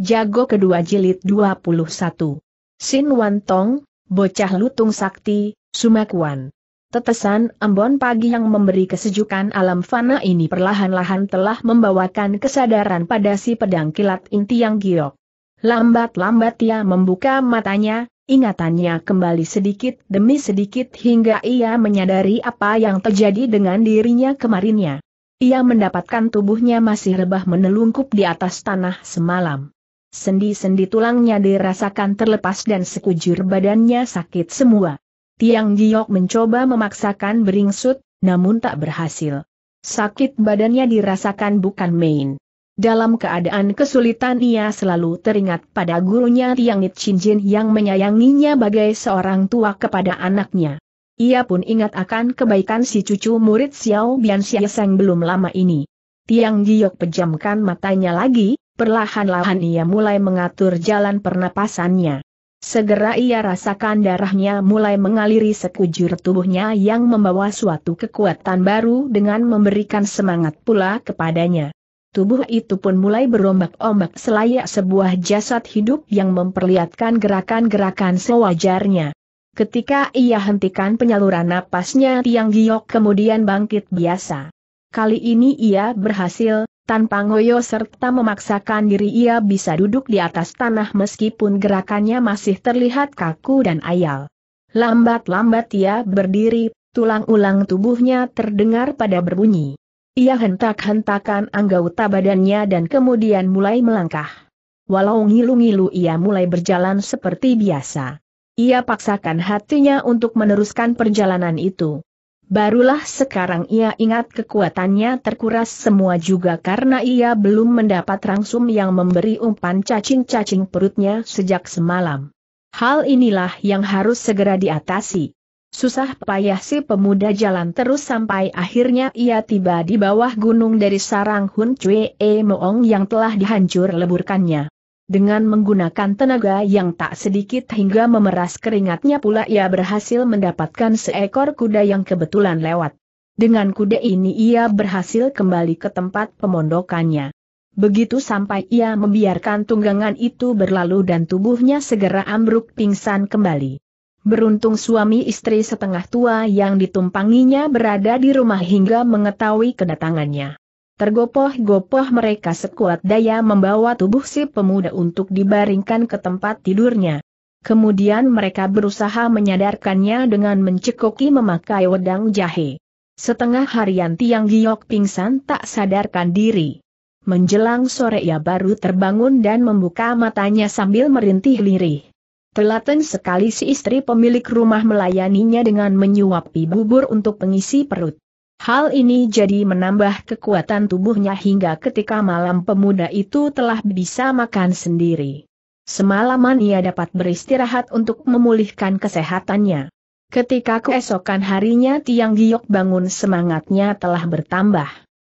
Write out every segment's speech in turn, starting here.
Jago kedua jilid 21. Sin Wan Tong, Bocah Lutung Sakti, Sumakuan. Tetesan embon pagi yang memberi kesejukan alam fana ini perlahan-lahan telah membawakan kesadaran pada si pedang kilat inti yang giok. Lambat-lambat ia membuka matanya, ingatannya kembali sedikit demi sedikit hingga ia menyadari apa yang terjadi dengan dirinya kemarinnya. Ia mendapatkan tubuhnya masih rebah menelungkup di atas tanah semalam. Sendi-sendi tulangnya dirasakan terlepas dan sekujur badannya sakit semua. Tiang Giok mencoba memaksakan beringsut, namun tak berhasil. Sakit badannya dirasakan bukan main. Dalam keadaan kesulitan ia selalu teringat pada gurunya Tiang Chinjin yang menyayanginya bagai seorang tua kepada anaknya. Ia pun ingat akan kebaikan si cucu murid Xiao Bian yang belum lama ini. Tiang Giok pejamkan matanya lagi, Perlahan-lahan ia mulai mengatur jalan pernapasannya. Segera ia rasakan darahnya mulai mengaliri sekujur tubuhnya yang membawa suatu kekuatan baru dengan memberikan semangat pula kepadanya. Tubuh itu pun mulai berombak-ombak selayak sebuah jasad hidup yang memperlihatkan gerakan-gerakan sewajarnya. Ketika ia hentikan penyaluran napasnya Tiang Giok kemudian bangkit biasa. Kali ini ia berhasil, tanpa ngoyo serta memaksakan diri ia bisa duduk di atas tanah meskipun gerakannya masih terlihat kaku dan ayal. Lambat-lambat ia berdiri, tulang ulang tubuhnya terdengar pada berbunyi. Ia hentak-hentakan anggota badannya dan kemudian mulai melangkah. Walau ngilu-ngilu ia mulai berjalan seperti biasa. Ia paksakan hatinya untuk meneruskan perjalanan itu. Barulah sekarang ia ingat kekuatannya terkuras semua juga karena ia belum mendapat rangsum yang memberi umpan cacing-cacing perutnya sejak semalam. Hal inilah yang harus segera diatasi. Susah payah si pemuda jalan terus sampai akhirnya ia tiba di bawah gunung dari sarang Hun Cue e Moong yang telah dihancur leburkannya. Dengan menggunakan tenaga yang tak sedikit hingga memeras keringatnya pula ia berhasil mendapatkan seekor kuda yang kebetulan lewat. Dengan kuda ini ia berhasil kembali ke tempat pemondokannya. Begitu sampai ia membiarkan tunggangan itu berlalu dan tubuhnya segera ambruk pingsan kembali. Beruntung suami istri setengah tua yang ditumpanginya berada di rumah hingga mengetahui kedatangannya. Tergopoh-gopoh mereka sekuat daya membawa tubuh si pemuda untuk dibaringkan ke tempat tidurnya. Kemudian mereka berusaha menyadarkannya dengan mencekoki memakai wedang jahe. Setengah harian Tiang Giok pingsan tak sadarkan diri. Menjelang sore ia baru terbangun dan membuka matanya sambil merintih lirih. Telaten sekali si istri pemilik rumah melayaninya dengan menyuapi bubur untuk pengisi perut. Hal ini jadi menambah kekuatan tubuhnya hingga ketika malam pemuda itu telah bisa makan sendiri. Semalaman ia dapat beristirahat untuk memulihkan kesehatannya. Ketika keesokan harinya Tiang Giok bangun semangatnya telah bertambah.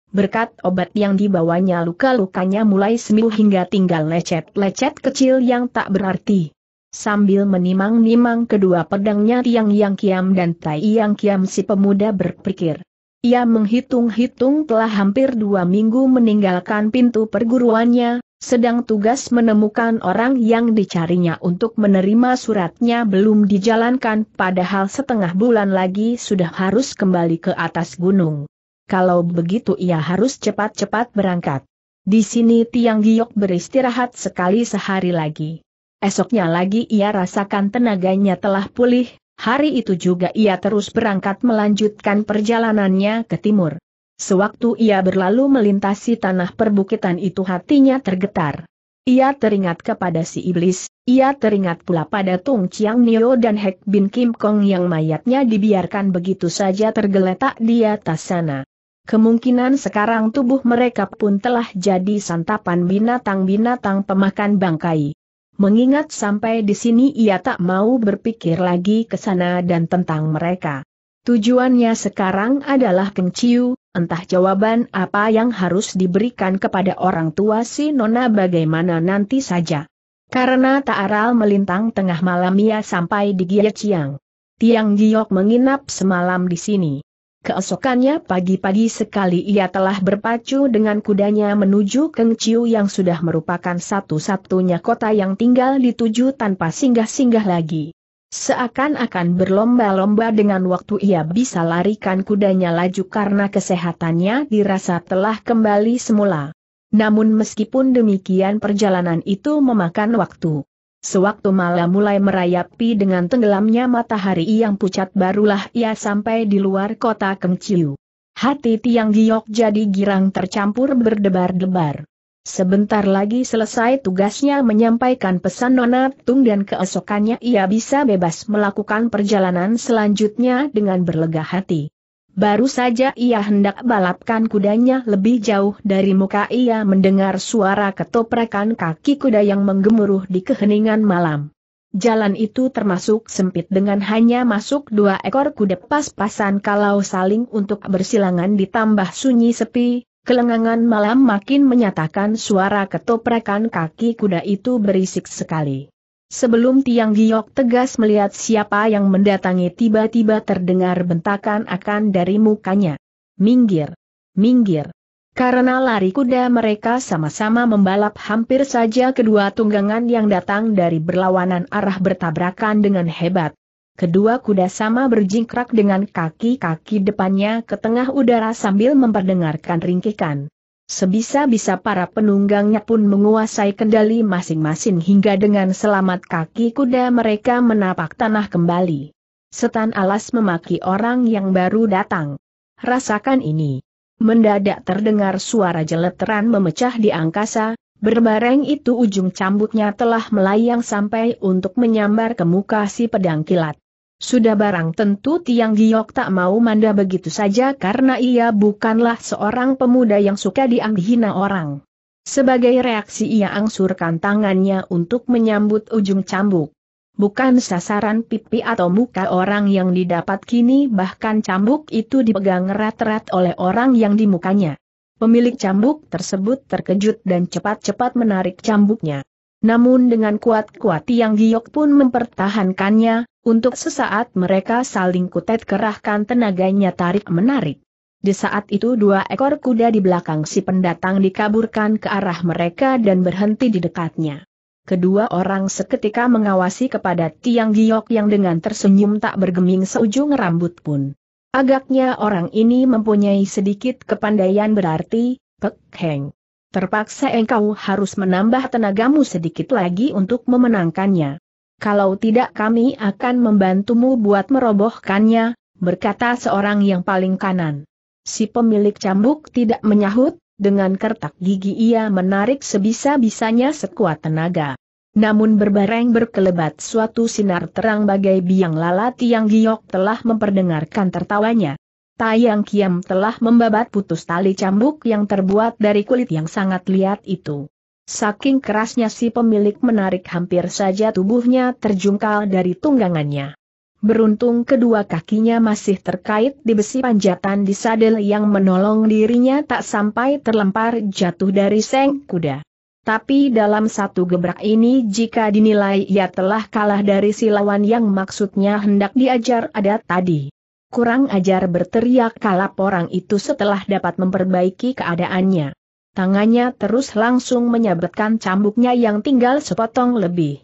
Berkat obat yang dibawanya luka-lukanya mulai sembuh hingga tinggal lecet-lecet kecil yang tak berarti. Sambil menimang-nimang kedua pedangnya Tiang Yang Kiam dan Tai Yang Kiam si pemuda berpikir. Ia menghitung-hitung telah hampir dua minggu meninggalkan pintu perguruannya, sedang tugas menemukan orang yang dicarinya untuk menerima suratnya belum dijalankan padahal setengah bulan lagi sudah harus kembali ke atas gunung. Kalau begitu ia harus cepat-cepat berangkat. Di sini Tiang Giok beristirahat sekali sehari lagi. Esoknya lagi ia rasakan tenaganya telah pulih, Hari itu juga ia terus berangkat melanjutkan perjalanannya ke timur. Sewaktu ia berlalu melintasi tanah perbukitan itu hatinya tergetar. Ia teringat kepada si iblis, ia teringat pula pada Tung Chiang Nio dan Hek Bin Kim Kong yang mayatnya dibiarkan begitu saja tergeletak di atas sana. Kemungkinan sekarang tubuh mereka pun telah jadi santapan binatang-binatang pemakan bangkai mengingat sampai di sini ia tak mau berpikir lagi ke sana dan tentang mereka. Tujuannya sekarang adalah kenciu, entah jawaban apa yang harus diberikan kepada orang tua si Nona bagaimana nanti saja. Karena tak Taaral melintang tengah malam ia sampai di Giaciang. Tiang Giok menginap semalam di sini. Keesokannya pagi-pagi sekali ia telah berpacu dengan kudanya menuju Kengciu yang sudah merupakan satu-satunya kota yang tinggal dituju tanpa singgah-singgah lagi. Seakan-akan berlomba-lomba dengan waktu ia bisa larikan kudanya laju karena kesehatannya dirasa telah kembali semula. Namun meskipun demikian perjalanan itu memakan waktu. Sewaktu malam mulai merayapi dengan tenggelamnya matahari yang pucat barulah ia sampai di luar kota Kengciu. Hati Tiang Giok jadi girang tercampur berdebar-debar. Sebentar lagi selesai tugasnya menyampaikan pesan Nona Tung dan keesokannya ia bisa bebas melakukan perjalanan selanjutnya dengan berlega hati. Baru saja ia hendak balapkan kudanya lebih jauh dari muka ia mendengar suara ketoprakan kaki kuda yang menggemuruh di keheningan malam. Jalan itu termasuk sempit dengan hanya masuk dua ekor kuda pas-pasan kalau saling untuk bersilangan ditambah sunyi sepi, kelengangan malam makin menyatakan suara ketoprakan kaki kuda itu berisik sekali. Sebelum Tiang Giok tegas melihat siapa yang mendatangi tiba-tiba terdengar bentakan akan dari mukanya. Minggir! Minggir! Karena lari kuda mereka sama-sama membalap hampir saja kedua tunggangan yang datang dari berlawanan arah bertabrakan dengan hebat. Kedua kuda sama berjingkrak dengan kaki-kaki depannya ke tengah udara sambil memperdengarkan ringkikan. Sebisa-bisa para penunggangnya pun menguasai kendali masing-masing hingga dengan selamat kaki kuda mereka menapak tanah kembali. Setan alas memaki orang yang baru datang. Rasakan ini. Mendadak terdengar suara jeleteran memecah di angkasa, berbareng itu ujung cambuknya telah melayang sampai untuk menyambar ke muka si pedang kilat. Sudah barang tentu Tiang Giok tak mau manda begitu saja karena ia bukanlah seorang pemuda yang suka diam orang. Sebagai reaksi ia angsurkan tangannya untuk menyambut ujung cambuk. Bukan sasaran pipi atau muka orang yang didapat kini bahkan cambuk itu dipegang erat-erat oleh orang yang di mukanya. Pemilik cambuk tersebut terkejut dan cepat-cepat menarik cambuknya. Namun dengan kuat-kuat Tiang Giok pun mempertahankannya, untuk sesaat mereka saling kutet kerahkan tenaganya tarik-menarik. Di saat itu dua ekor kuda di belakang si pendatang dikaburkan ke arah mereka dan berhenti di dekatnya. Kedua orang seketika mengawasi kepada Tiang Giok yang dengan tersenyum tak bergeming seujung rambut pun. Agaknya orang ini mempunyai sedikit kepandaian berarti, Pek Heng. Terpaksa engkau harus menambah tenagamu sedikit lagi untuk memenangkannya. Kalau tidak kami akan membantumu buat merobohkannya, berkata seorang yang paling kanan. Si pemilik cambuk tidak menyahut, dengan kertak gigi ia menarik sebisa-bisanya sekuat tenaga. Namun berbareng berkelebat suatu sinar terang bagai biang lalat yang giok telah memperdengarkan tertawanya. Tayang Kiam telah membabat putus tali cambuk yang terbuat dari kulit yang sangat liat itu. Saking kerasnya si pemilik menarik hampir saja tubuhnya terjungkal dari tunggangannya. Beruntung kedua kakinya masih terkait di besi panjatan di sadel yang menolong dirinya tak sampai terlempar jatuh dari seng kuda. Tapi dalam satu gebrak ini jika dinilai ia telah kalah dari silawan yang maksudnya hendak diajar adat tadi. Kurang ajar berteriak kalap orang itu setelah dapat memperbaiki keadaannya. Tangannya terus langsung menyabetkan cambuknya yang tinggal sepotong lebih.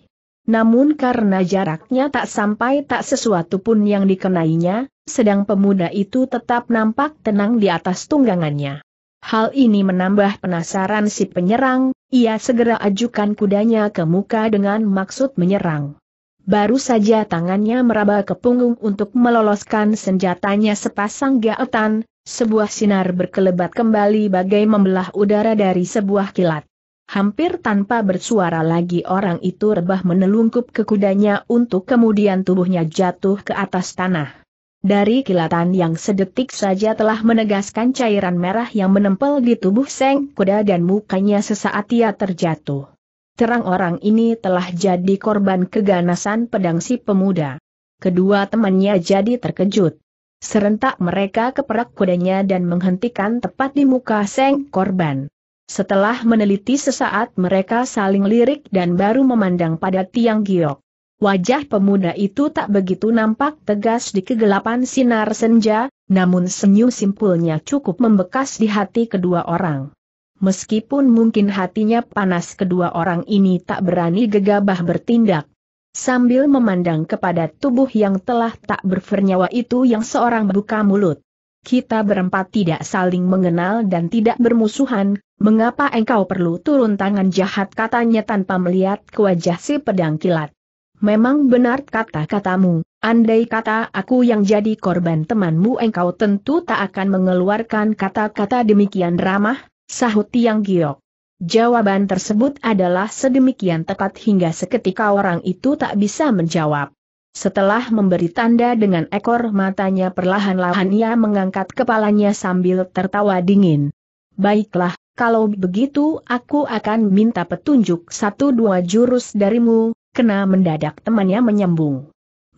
Namun karena jaraknya tak sampai tak sesuatu pun yang dikenainya, sedang pemuda itu tetap nampak tenang di atas tunggangannya. Hal ini menambah penasaran si penyerang, ia segera ajukan kudanya ke muka dengan maksud menyerang baru saja tangannya meraba ke punggung untuk meloloskan senjatanya sepasang gaetan, sebuah sinar berkelebat kembali bagai membelah udara dari sebuah kilat. Hampir tanpa bersuara lagi orang itu rebah menelungkup ke kudanya untuk kemudian tubuhnya jatuh ke atas tanah. Dari kilatan yang sedetik saja telah menegaskan cairan merah yang menempel di tubuh seng kuda dan mukanya sesaat ia terjatuh terang orang ini telah jadi korban keganasan pedang si pemuda. Kedua temannya jadi terkejut. Serentak mereka keperak kudanya dan menghentikan tepat di muka seng korban. Setelah meneliti sesaat mereka saling lirik dan baru memandang pada tiang giok. Wajah pemuda itu tak begitu nampak tegas di kegelapan sinar senja, namun senyum simpulnya cukup membekas di hati kedua orang meskipun mungkin hatinya panas kedua orang ini tak berani gegabah bertindak. Sambil memandang kepada tubuh yang telah tak bernyawa itu yang seorang buka mulut. Kita berempat tidak saling mengenal dan tidak bermusuhan, mengapa engkau perlu turun tangan jahat katanya tanpa melihat ke wajah si pedang kilat. Memang benar kata-katamu, andai kata aku yang jadi korban temanmu engkau tentu tak akan mengeluarkan kata-kata demikian ramah, Sahut Tiang Giok. Jawaban tersebut adalah sedemikian tepat hingga seketika orang itu tak bisa menjawab. Setelah memberi tanda dengan ekor matanya perlahan-lahan ia mengangkat kepalanya sambil tertawa dingin. Baiklah, kalau begitu aku akan minta petunjuk satu dua jurus darimu, kena mendadak temannya menyambung.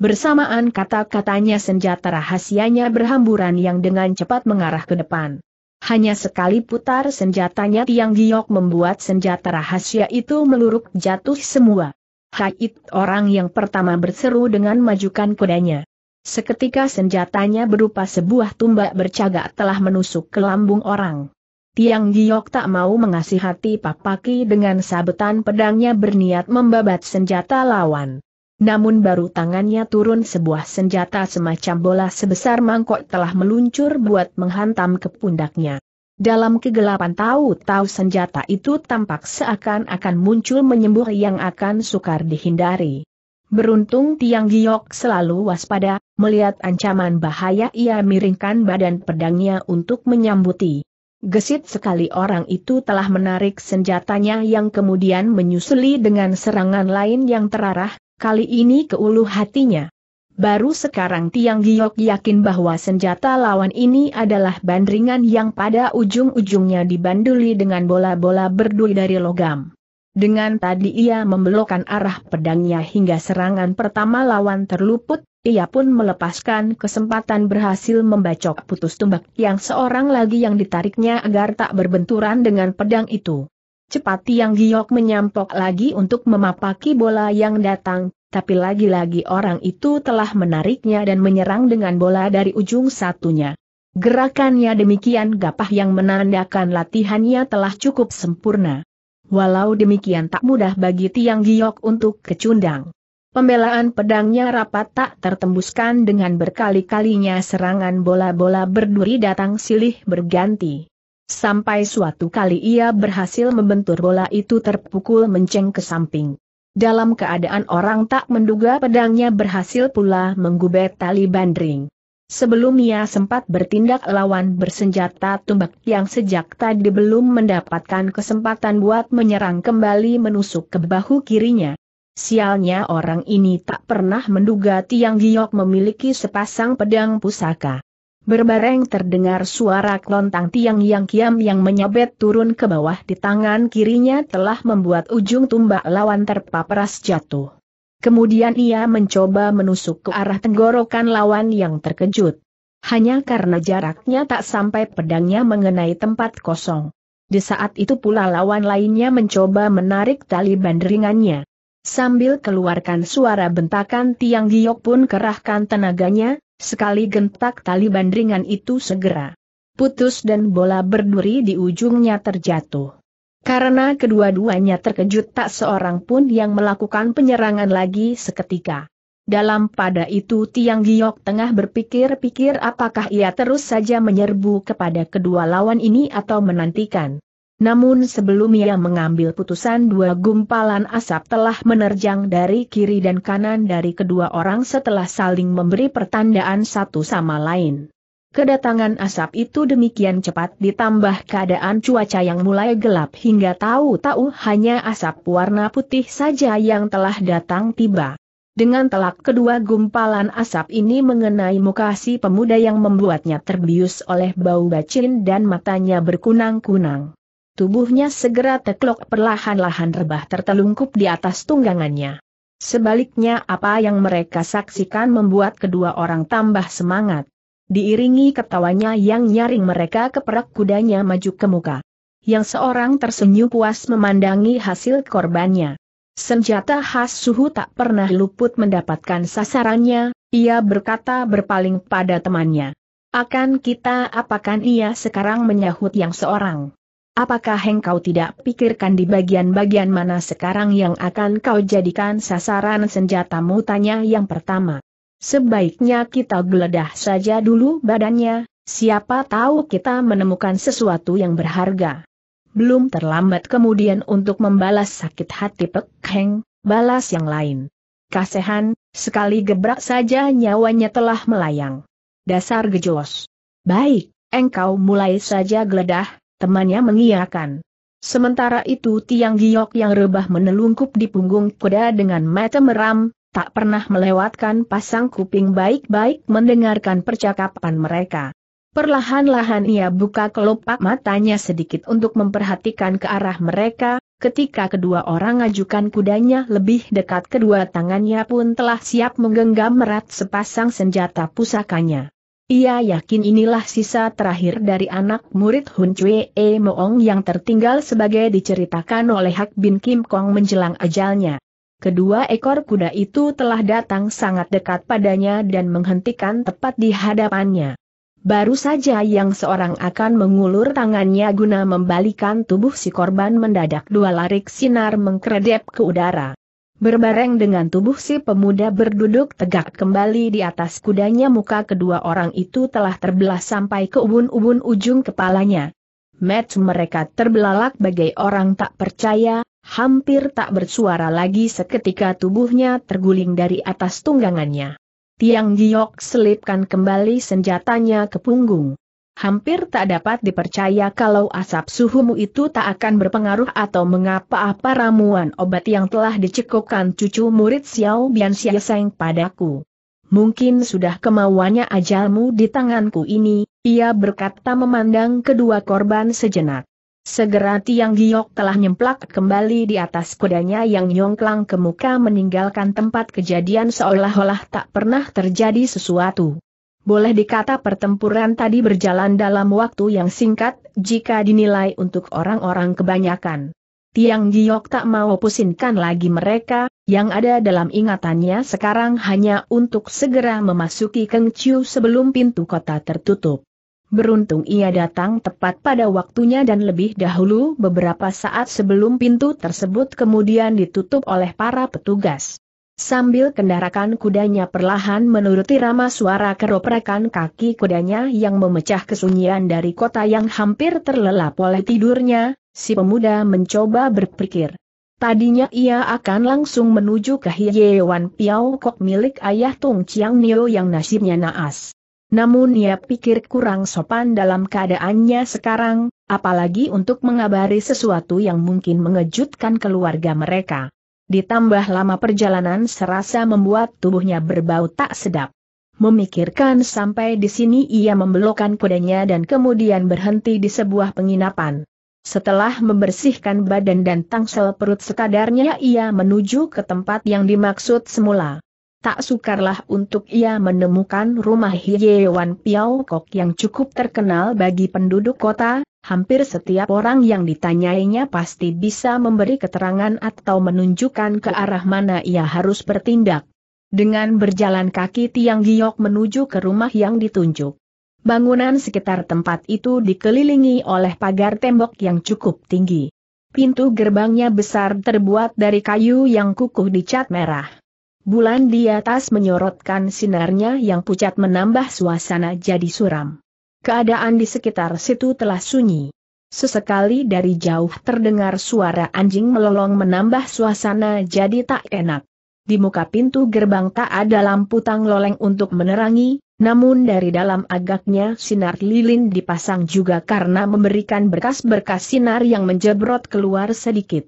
Bersamaan kata-katanya senjata rahasianya berhamburan yang dengan cepat mengarah ke depan. Hanya sekali putar senjatanya Tiang Giok membuat senjata rahasia itu meluruk jatuh semua. Haid orang yang pertama berseru dengan majukan kudanya. Seketika senjatanya berupa sebuah tumbak bercagak telah menusuk ke lambung orang. Tiang Giok tak mau mengasihati Papaki dengan sabetan pedangnya berniat membabat senjata lawan. Namun baru tangannya turun sebuah senjata semacam bola sebesar mangkok telah meluncur buat menghantam ke pundaknya. Dalam kegelapan tahu-tahu senjata itu tampak seakan-akan muncul menyembuh yang akan sukar dihindari. Beruntung Tiang Giok selalu waspada, melihat ancaman bahaya ia miringkan badan pedangnya untuk menyambuti. Gesit sekali orang itu telah menarik senjatanya yang kemudian menyusuli dengan serangan lain yang terarah, Kali ini keulu hatinya. Baru sekarang Tiang Giok yakin bahwa senjata lawan ini adalah bandringan yang pada ujung-ujungnya dibanduli dengan bola-bola berduri dari logam. Dengan tadi ia membelokkan arah pedangnya hingga serangan pertama lawan terluput, ia pun melepaskan kesempatan berhasil membacok putus tumbak yang seorang lagi yang ditariknya agar tak berbenturan dengan pedang itu. Cepat Tiang Giok menyampok lagi untuk memapaki bola yang datang, tapi lagi-lagi orang itu telah menariknya dan menyerang dengan bola dari ujung satunya. Gerakannya demikian gapah yang menandakan latihannya telah cukup sempurna. Walau demikian tak mudah bagi Tiang Giok untuk kecundang. Pembelaan pedangnya rapat tak tertembuskan dengan berkali-kalinya serangan bola-bola berduri datang silih berganti. Sampai suatu kali ia berhasil membentur bola itu terpukul menceng ke samping. Dalam keadaan orang tak menduga pedangnya berhasil pula menggubet tali bandring. Sebelum ia sempat bertindak lawan bersenjata tumbak yang sejak tadi belum mendapatkan kesempatan buat menyerang kembali menusuk ke bahu kirinya. Sialnya orang ini tak pernah menduga Tiang Giok memiliki sepasang pedang pusaka. Berbareng terdengar suara kelontang tiang yang kiam yang menyabet turun ke bawah di tangan kirinya telah membuat ujung tumbak lawan terpapar jatuh. Kemudian ia mencoba menusuk ke arah tenggorokan lawan yang terkejut. Hanya karena jaraknya tak sampai pedangnya mengenai tempat kosong. Di saat itu pula lawan lainnya mencoba menarik tali bandringannya. Sambil keluarkan suara bentakan tiang giok pun kerahkan tenaganya, Sekali gentak tali bandringan itu segera putus dan bola berduri di ujungnya terjatuh. Karena kedua-duanya terkejut tak seorang pun yang melakukan penyerangan lagi seketika. Dalam pada itu Tiang Giok tengah berpikir-pikir apakah ia terus saja menyerbu kepada kedua lawan ini atau menantikan. Namun sebelum ia mengambil putusan dua gumpalan asap telah menerjang dari kiri dan kanan dari kedua orang setelah saling memberi pertandaan satu sama lain. Kedatangan asap itu demikian cepat ditambah keadaan cuaca yang mulai gelap hingga tahu-tahu hanya asap warna putih saja yang telah datang tiba. Dengan telak kedua gumpalan asap ini mengenai muka si pemuda yang membuatnya terbius oleh bau bacin dan matanya berkunang-kunang. Tubuhnya segera teklok perlahan-lahan rebah tertelungkup di atas tunggangannya. Sebaliknya apa yang mereka saksikan membuat kedua orang tambah semangat. Diiringi ketawanya yang nyaring mereka keperak kudanya maju ke muka. Yang seorang tersenyum puas memandangi hasil korbannya. Senjata khas suhu tak pernah luput mendapatkan sasarannya, ia berkata berpaling pada temannya. Akan kita apakan ia sekarang menyahut yang seorang. Apakah engkau tidak pikirkan di bagian-bagian mana sekarang yang akan kau jadikan sasaran senjatamu tanya yang pertama. Sebaiknya kita geledah saja dulu badannya, siapa tahu kita menemukan sesuatu yang berharga. Belum terlambat kemudian untuk membalas sakit hati Pek Heng, balas yang lain. Kasehan, sekali gebrak saja nyawanya telah melayang. Dasar gejos. Baik, engkau mulai saja geledah, Temannya mengiyakan. Sementara itu Tiang Giok yang rebah menelungkup di punggung kuda dengan mata meram, tak pernah melewatkan pasang kuping baik-baik mendengarkan percakapan mereka. Perlahan-lahan ia buka kelopak matanya sedikit untuk memperhatikan ke arah mereka, ketika kedua orang ajukan kudanya lebih dekat kedua tangannya pun telah siap menggenggam erat sepasang senjata pusakanya. Ia yakin inilah sisa terakhir dari anak murid Hun Cui E Moong yang tertinggal sebagai diceritakan oleh Hak Bin Kim Kong menjelang ajalnya. Kedua ekor kuda itu telah datang sangat dekat padanya dan menghentikan tepat di hadapannya. Baru saja yang seorang akan mengulur tangannya guna membalikan tubuh si korban mendadak dua larik sinar mengkredep ke udara. Berbareng dengan tubuh si pemuda berduduk tegak kembali di atas kudanya muka kedua orang itu telah terbelah sampai ke ubun-ubun ujung kepalanya. Match mereka terbelalak bagai orang tak percaya, hampir tak bersuara lagi seketika tubuhnya terguling dari atas tunggangannya. Tiang Giok selipkan kembali senjatanya ke punggung. Hampir tak dapat dipercaya kalau asap suhumu itu tak akan berpengaruh atau mengapa apa ramuan obat yang telah dicekokkan cucu murid Xiao Bian Xiaoseng padaku. Mungkin sudah kemauannya ajalmu di tanganku ini, ia berkata memandang kedua korban sejenak. Segera Tiang Giok telah nyemplak kembali di atas kudanya yang nyongklang ke muka meninggalkan tempat kejadian seolah-olah tak pernah terjadi sesuatu. Boleh dikata pertempuran tadi berjalan dalam waktu yang singkat jika dinilai untuk orang-orang kebanyakan. Tiang Giok tak mau pusingkan lagi mereka, yang ada dalam ingatannya sekarang hanya untuk segera memasuki Keng sebelum pintu kota tertutup. Beruntung ia datang tepat pada waktunya dan lebih dahulu beberapa saat sebelum pintu tersebut kemudian ditutup oleh para petugas. Sambil kendarakan kudanya perlahan menuruti rama suara keroprakan kaki kudanya yang memecah kesunyian dari kota yang hampir terlelap oleh tidurnya, si pemuda mencoba berpikir. Tadinya ia akan langsung menuju ke Hiyewan Piao Kok milik ayah Tung Chiang Nio yang nasibnya naas. Namun ia pikir kurang sopan dalam keadaannya sekarang, apalagi untuk mengabari sesuatu yang mungkin mengejutkan keluarga mereka ditambah lama perjalanan serasa membuat tubuhnya berbau tak sedap. Memikirkan sampai di sini ia membelokkan kudanya dan kemudian berhenti di sebuah penginapan. Setelah membersihkan badan dan tangsel perut sekadarnya ia menuju ke tempat yang dimaksud semula. Tak sukarlah untuk ia menemukan rumah Hyewan Piao Kok yang cukup terkenal bagi penduduk kota, Hampir setiap orang yang ditanyainya pasti bisa memberi keterangan atau menunjukkan ke arah mana ia harus bertindak. Dengan berjalan kaki Tiang Giok menuju ke rumah yang ditunjuk. Bangunan sekitar tempat itu dikelilingi oleh pagar tembok yang cukup tinggi. Pintu gerbangnya besar terbuat dari kayu yang kukuh dicat merah. Bulan di atas menyorotkan sinarnya yang pucat menambah suasana jadi suram. Keadaan di sekitar situ telah sunyi. Sesekali dari jauh terdengar suara anjing melolong menambah suasana jadi tak enak. Di muka pintu gerbang tak ada lampu tang loleng untuk menerangi, namun dari dalam agaknya sinar lilin dipasang juga karena memberikan berkas-berkas sinar yang menjebrot keluar sedikit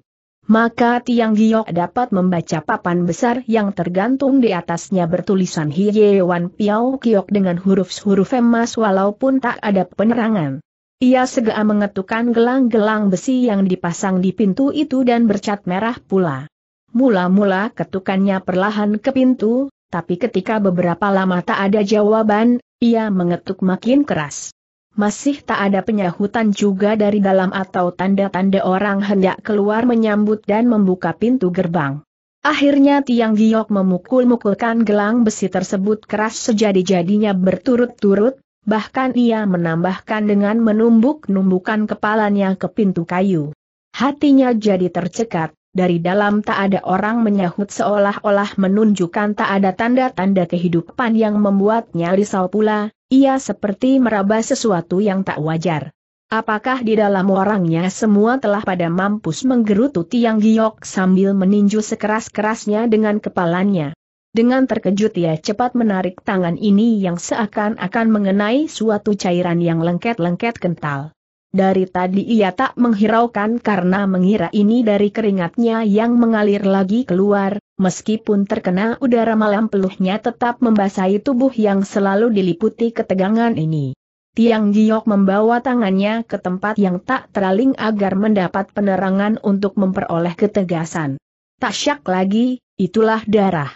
maka Tiang Giok dapat membaca papan besar yang tergantung di atasnya bertulisan Hiye Wan Piao Kiok dengan huruf-huruf emas walaupun tak ada penerangan. Ia segera mengetukkan gelang-gelang besi yang dipasang di pintu itu dan bercat merah pula. Mula-mula ketukannya perlahan ke pintu, tapi ketika beberapa lama tak ada jawaban, ia mengetuk makin keras masih tak ada penyahutan juga dari dalam atau tanda-tanda orang hendak keluar menyambut dan membuka pintu gerbang. Akhirnya Tiang Giok memukul-mukulkan gelang besi tersebut keras sejadi-jadinya berturut-turut, bahkan ia menambahkan dengan menumbuk-numbukan kepalanya ke pintu kayu. Hatinya jadi tercekat, dari dalam tak ada orang menyahut seolah-olah menunjukkan tak ada tanda-tanda kehidupan yang membuatnya risau pula, ia seperti meraba sesuatu yang tak wajar. Apakah di dalam orangnya semua telah pada mampus menggerutu tiang giok sambil meninju sekeras-kerasnya dengan kepalanya. Dengan terkejut ia cepat menarik tangan ini yang seakan-akan mengenai suatu cairan yang lengket-lengket kental. Dari tadi ia tak menghiraukan karena mengira ini dari keringatnya yang mengalir lagi keluar, meskipun terkena udara malam peluhnya tetap membasahi tubuh yang selalu diliputi ketegangan ini. Tiang Giok membawa tangannya ke tempat yang tak teraling agar mendapat penerangan untuk memperoleh ketegasan. Tak syak lagi, itulah darah.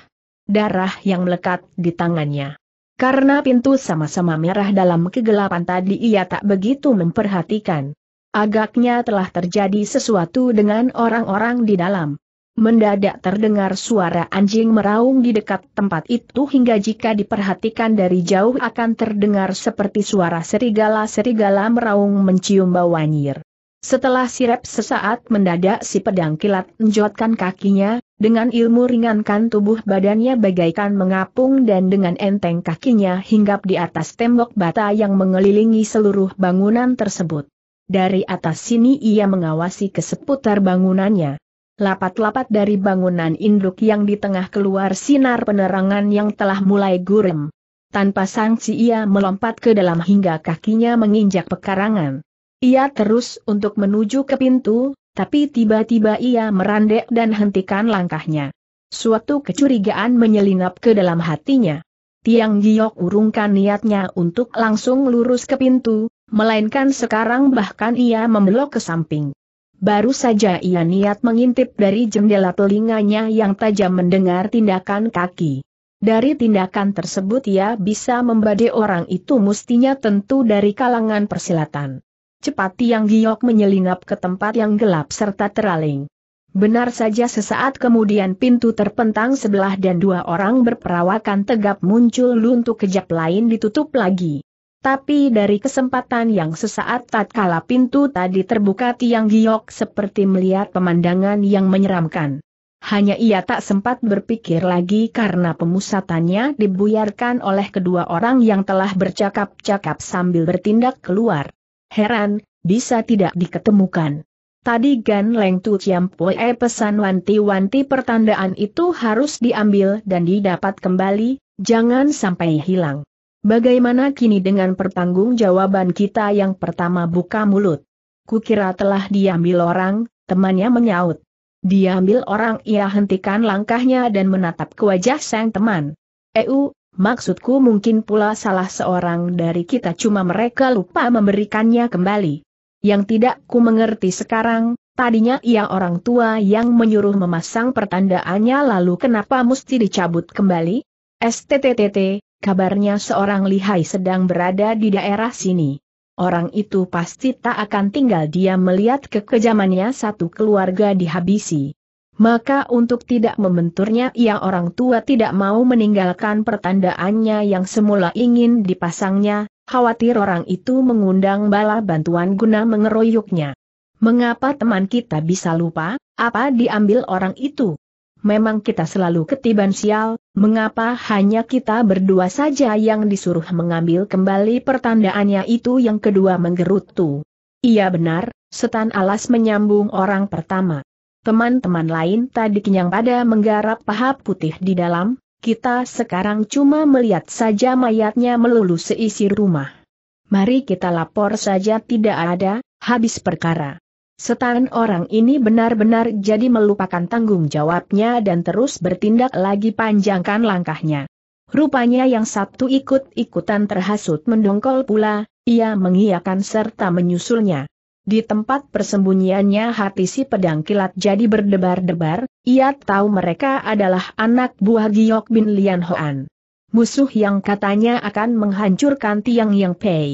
Darah yang melekat di tangannya. Karena pintu sama-sama merah dalam kegelapan tadi ia tak begitu memperhatikan. Agaknya telah terjadi sesuatu dengan orang-orang di dalam. Mendadak terdengar suara anjing meraung di dekat tempat itu hingga jika diperhatikan dari jauh akan terdengar seperti suara serigala-serigala meraung mencium bau anjir. Setelah sirep sesaat mendadak si pedang kilat menjotkan kakinya, dengan ilmu ringankan tubuh badannya bagaikan mengapung dan dengan enteng kakinya hinggap di atas tembok bata yang mengelilingi seluruh bangunan tersebut. Dari atas sini ia mengawasi seputar bangunannya. Lapat-lapat dari bangunan induk yang di tengah keluar sinar penerangan yang telah mulai gurem. Tanpa sanksi ia melompat ke dalam hingga kakinya menginjak pekarangan. Ia terus untuk menuju ke pintu, tapi tiba-tiba ia merandek dan hentikan langkahnya. Suatu kecurigaan menyelinap ke dalam hatinya. Tiang Giok urungkan niatnya untuk langsung lurus ke pintu, melainkan sekarang bahkan ia membelok ke samping. Baru saja ia niat mengintip dari jendela telinganya yang tajam mendengar tindakan kaki. Dari tindakan tersebut ia bisa membadai orang itu mestinya tentu dari kalangan persilatan cepat Tiang Giok menyelinap ke tempat yang gelap serta teraling. Benar saja sesaat kemudian pintu terpentang sebelah dan dua orang berperawakan tegap muncul luntuk kejap lain ditutup lagi. Tapi dari kesempatan yang sesaat tatkala pintu tadi terbuka Tiang Giok seperti melihat pemandangan yang menyeramkan. Hanya ia tak sempat berpikir lagi karena pemusatannya dibuyarkan oleh kedua orang yang telah bercakap-cakap sambil bertindak keluar. Heran, bisa tidak diketemukan. Tadi Gan Leng Tu Chiam Pue pesan wanti-wanti pertandaan itu harus diambil dan didapat kembali, jangan sampai hilang. Bagaimana kini dengan pertanggung jawaban kita yang pertama buka mulut? Kukira telah diambil orang, temannya menyaut. Diambil orang ia hentikan langkahnya dan menatap ke wajah sang teman. Eu, Maksudku mungkin pula salah seorang dari kita cuma mereka lupa memberikannya kembali. Yang tidak ku mengerti sekarang, tadinya ia orang tua yang menyuruh memasang pertandaannya lalu kenapa mesti dicabut kembali? STTTT, kabarnya seorang lihai sedang berada di daerah sini. Orang itu pasti tak akan tinggal dia melihat kekejamannya satu keluarga dihabisi maka untuk tidak membenturnya ia orang tua tidak mau meninggalkan pertandaannya yang semula ingin dipasangnya, khawatir orang itu mengundang bala bantuan guna mengeroyoknya. Mengapa teman kita bisa lupa, apa diambil orang itu? Memang kita selalu ketiban sial, mengapa hanya kita berdua saja yang disuruh mengambil kembali pertandaannya itu yang kedua menggerutu. Iya benar, setan alas menyambung orang pertama. Teman-teman lain tadi kenyang pada menggarap paha putih di dalam, kita sekarang cuma melihat saja mayatnya melulu seisi rumah. Mari kita lapor saja tidak ada, habis perkara. Setan orang ini benar-benar jadi melupakan tanggung jawabnya dan terus bertindak lagi panjangkan langkahnya. Rupanya yang satu ikut-ikutan terhasut mendongkol pula, ia mengiakan serta menyusulnya. Di tempat persembunyiannya hati si pedang kilat jadi berdebar-debar, ia tahu mereka adalah anak buah Giok Bin Lian Hoan. Musuh yang katanya akan menghancurkan Tiang Yang Pei.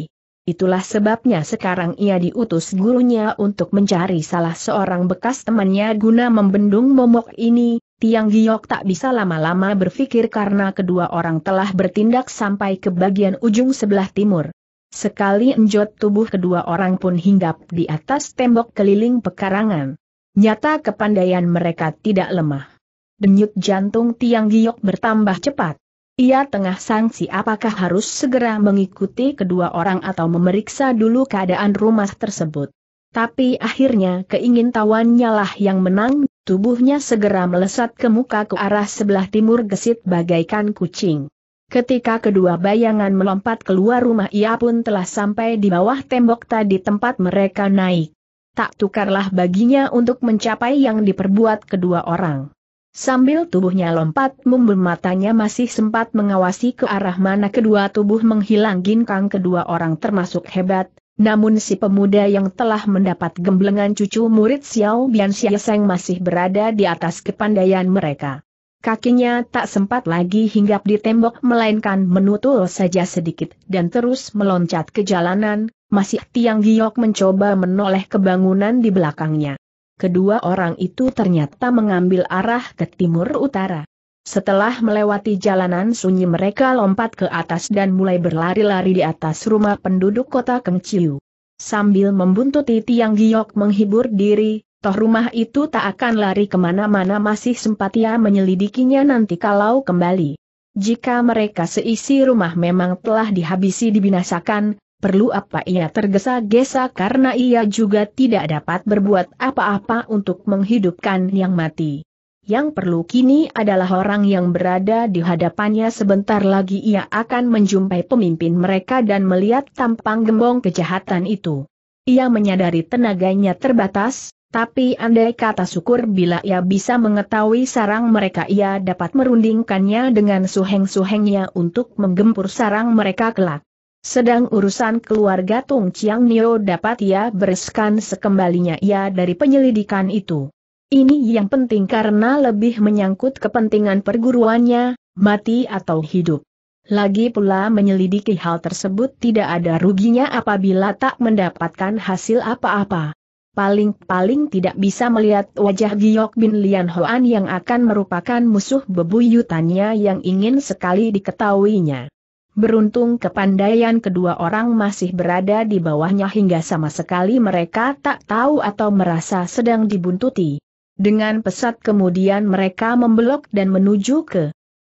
Itulah sebabnya sekarang ia diutus gurunya untuk mencari salah seorang bekas temannya guna membendung momok ini, Tiang Giok tak bisa lama-lama berpikir karena kedua orang telah bertindak sampai ke bagian ujung sebelah timur. Sekali enjot tubuh kedua orang pun hinggap di atas tembok keliling pekarangan. Nyata kepandaian mereka tidak lemah. Denyut jantung Tiang Giok bertambah cepat. Ia tengah sangsi apakah harus segera mengikuti kedua orang atau memeriksa dulu keadaan rumah tersebut. Tapi akhirnya keingin tawannya lah yang menang, tubuhnya segera melesat ke muka ke arah sebelah timur gesit bagaikan kucing. Ketika kedua bayangan melompat keluar rumah ia pun telah sampai di bawah tembok tadi tempat mereka naik. Tak tukarlah baginya untuk mencapai yang diperbuat kedua orang. Sambil tubuhnya lompat mumbul matanya masih sempat mengawasi ke arah mana kedua tubuh menghilang ginkang kedua orang termasuk hebat, namun si pemuda yang telah mendapat gemblengan cucu murid Xiao Bian Xiaoseng masih berada di atas kepandaian mereka. Kakinya tak sempat lagi hinggap di tembok melainkan menutul saja sedikit dan terus meloncat ke jalanan, masih Tiang Giok mencoba menoleh ke bangunan di belakangnya. Kedua orang itu ternyata mengambil arah ke timur utara. Setelah melewati jalanan sunyi mereka lompat ke atas dan mulai berlari-lari di atas rumah penduduk kota Kengciu. Sambil membuntuti Tiang Giok menghibur diri, Toh rumah itu tak akan lari kemana-mana masih sempat ia menyelidikinya nanti kalau kembali. Jika mereka seisi rumah memang telah dihabisi dibinasakan, perlu apa ia tergesa-gesa karena ia juga tidak dapat berbuat apa-apa untuk menghidupkan yang mati. Yang perlu kini adalah orang yang berada di hadapannya sebentar lagi ia akan menjumpai pemimpin mereka dan melihat tampang gembong kejahatan itu. Ia menyadari tenaganya terbatas, tapi andai kata syukur bila ia bisa mengetahui sarang mereka ia dapat merundingkannya dengan suheng-suhengnya untuk menggempur sarang mereka kelak. Sedang urusan keluarga Tung Chiang Nio dapat ia bereskan sekembalinya ia dari penyelidikan itu. Ini yang penting karena lebih menyangkut kepentingan perguruannya, mati atau hidup. Lagi pula menyelidiki hal tersebut tidak ada ruginya apabila tak mendapatkan hasil apa-apa paling-paling tidak bisa melihat wajah Giok Bin Lian Hoan yang akan merupakan musuh bebuyutannya yang ingin sekali diketahuinya. Beruntung kepandaian kedua orang masih berada di bawahnya hingga sama sekali mereka tak tahu atau merasa sedang dibuntuti. Dengan pesat kemudian mereka membelok dan menuju ke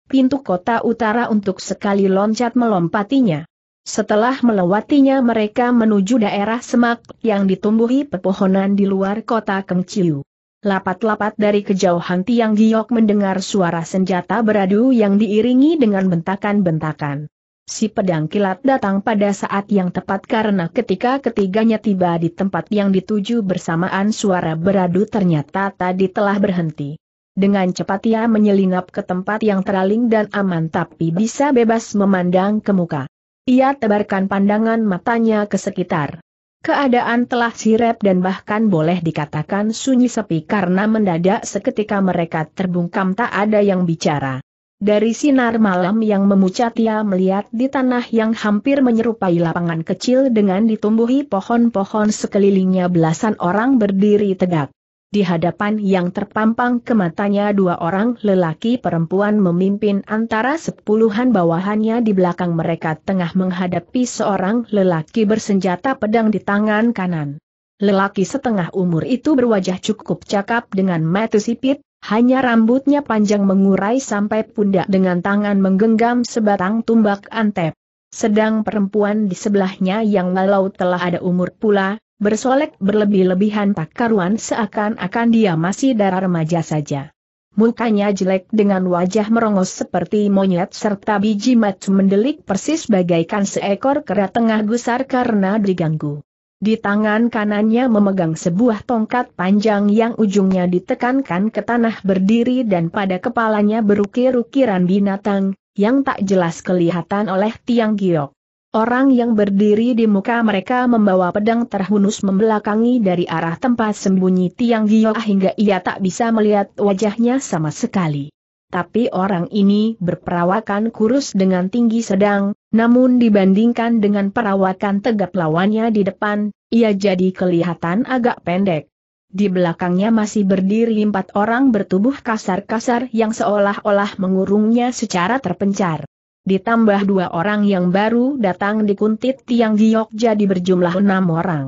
pintu kota utara untuk sekali loncat melompatinya. Setelah melewatinya mereka menuju daerah semak yang ditumbuhi pepohonan di luar kota Kengciu. Lapat-lapat dari kejauhan Tiang Giok mendengar suara senjata beradu yang diiringi dengan bentakan-bentakan. Si pedang kilat datang pada saat yang tepat karena ketika ketiganya tiba di tempat yang dituju bersamaan suara beradu ternyata tadi telah berhenti. Dengan cepat ia menyelinap ke tempat yang teraling dan aman tapi bisa bebas memandang ke muka. Ia tebarkan pandangan matanya ke sekitar. Keadaan telah sirep dan bahkan boleh dikatakan sunyi sepi karena mendadak seketika mereka terbungkam tak ada yang bicara. Dari sinar malam yang memucat ia melihat di tanah yang hampir menyerupai lapangan kecil dengan ditumbuhi pohon-pohon sekelilingnya belasan orang berdiri tegak di hadapan yang terpampang ke matanya dua orang lelaki perempuan memimpin antara sepuluhan bawahannya di belakang mereka tengah menghadapi seorang lelaki bersenjata pedang di tangan kanan. Lelaki setengah umur itu berwajah cukup cakap dengan mata sipit, hanya rambutnya panjang mengurai sampai pundak dengan tangan menggenggam sebatang tumbak antep. Sedang perempuan di sebelahnya yang walau telah ada umur pula, Bersolek berlebih-lebihan tak karuan seakan-akan dia masih darah remaja saja. Mukanya jelek dengan wajah merongos seperti monyet serta biji mata mendelik persis bagaikan seekor kera tengah gusar karena diganggu. Di tangan kanannya memegang sebuah tongkat panjang yang ujungnya ditekankan ke tanah berdiri dan pada kepalanya berukir-ukiran binatang, yang tak jelas kelihatan oleh tiang giok. Orang yang berdiri di muka mereka membawa pedang terhunus membelakangi dari arah tempat sembunyi Tiang Giok hingga ia tak bisa melihat wajahnya sama sekali. Tapi orang ini berperawakan kurus dengan tinggi sedang, namun dibandingkan dengan perawakan tegap lawannya di depan, ia jadi kelihatan agak pendek. Di belakangnya masih berdiri empat orang bertubuh kasar-kasar yang seolah-olah mengurungnya secara terpencar ditambah dua orang yang baru datang dikuntit tiang giok jadi berjumlah enam orang.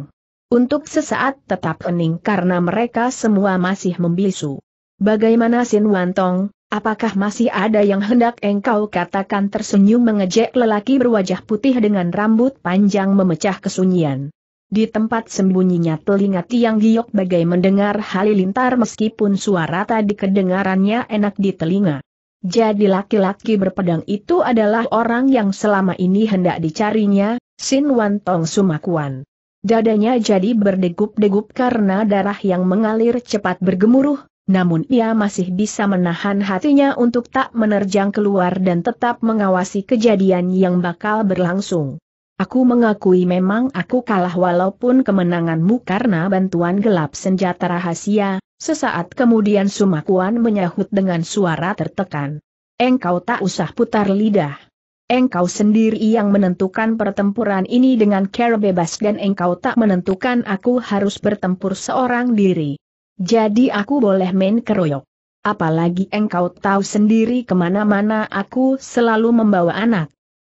Untuk sesaat tetap hening karena mereka semua masih membisu. Bagaimana Sin Wantong, apakah masih ada yang hendak engkau katakan tersenyum mengejek lelaki berwajah putih dengan rambut panjang memecah kesunyian. Di tempat sembunyinya telinga tiang giok bagai mendengar halilintar meskipun suara tadi kedengarannya enak di telinga. Jadi laki-laki berpedang itu adalah orang yang selama ini hendak dicarinya, Sin Wan Tong Sumakuan. Dadanya jadi berdegup-degup karena darah yang mengalir cepat bergemuruh, namun ia masih bisa menahan hatinya untuk tak menerjang keluar dan tetap mengawasi kejadian yang bakal berlangsung. Aku mengakui memang aku kalah walaupun kemenanganmu karena bantuan gelap senjata rahasia, Sesaat kemudian Sumakuan menyahut dengan suara tertekan. Engkau tak usah putar lidah. Engkau sendiri yang menentukan pertempuran ini dengan cara bebas dan engkau tak menentukan aku harus bertempur seorang diri. Jadi aku boleh main keroyok. Apalagi engkau tahu sendiri kemana-mana aku selalu membawa anak.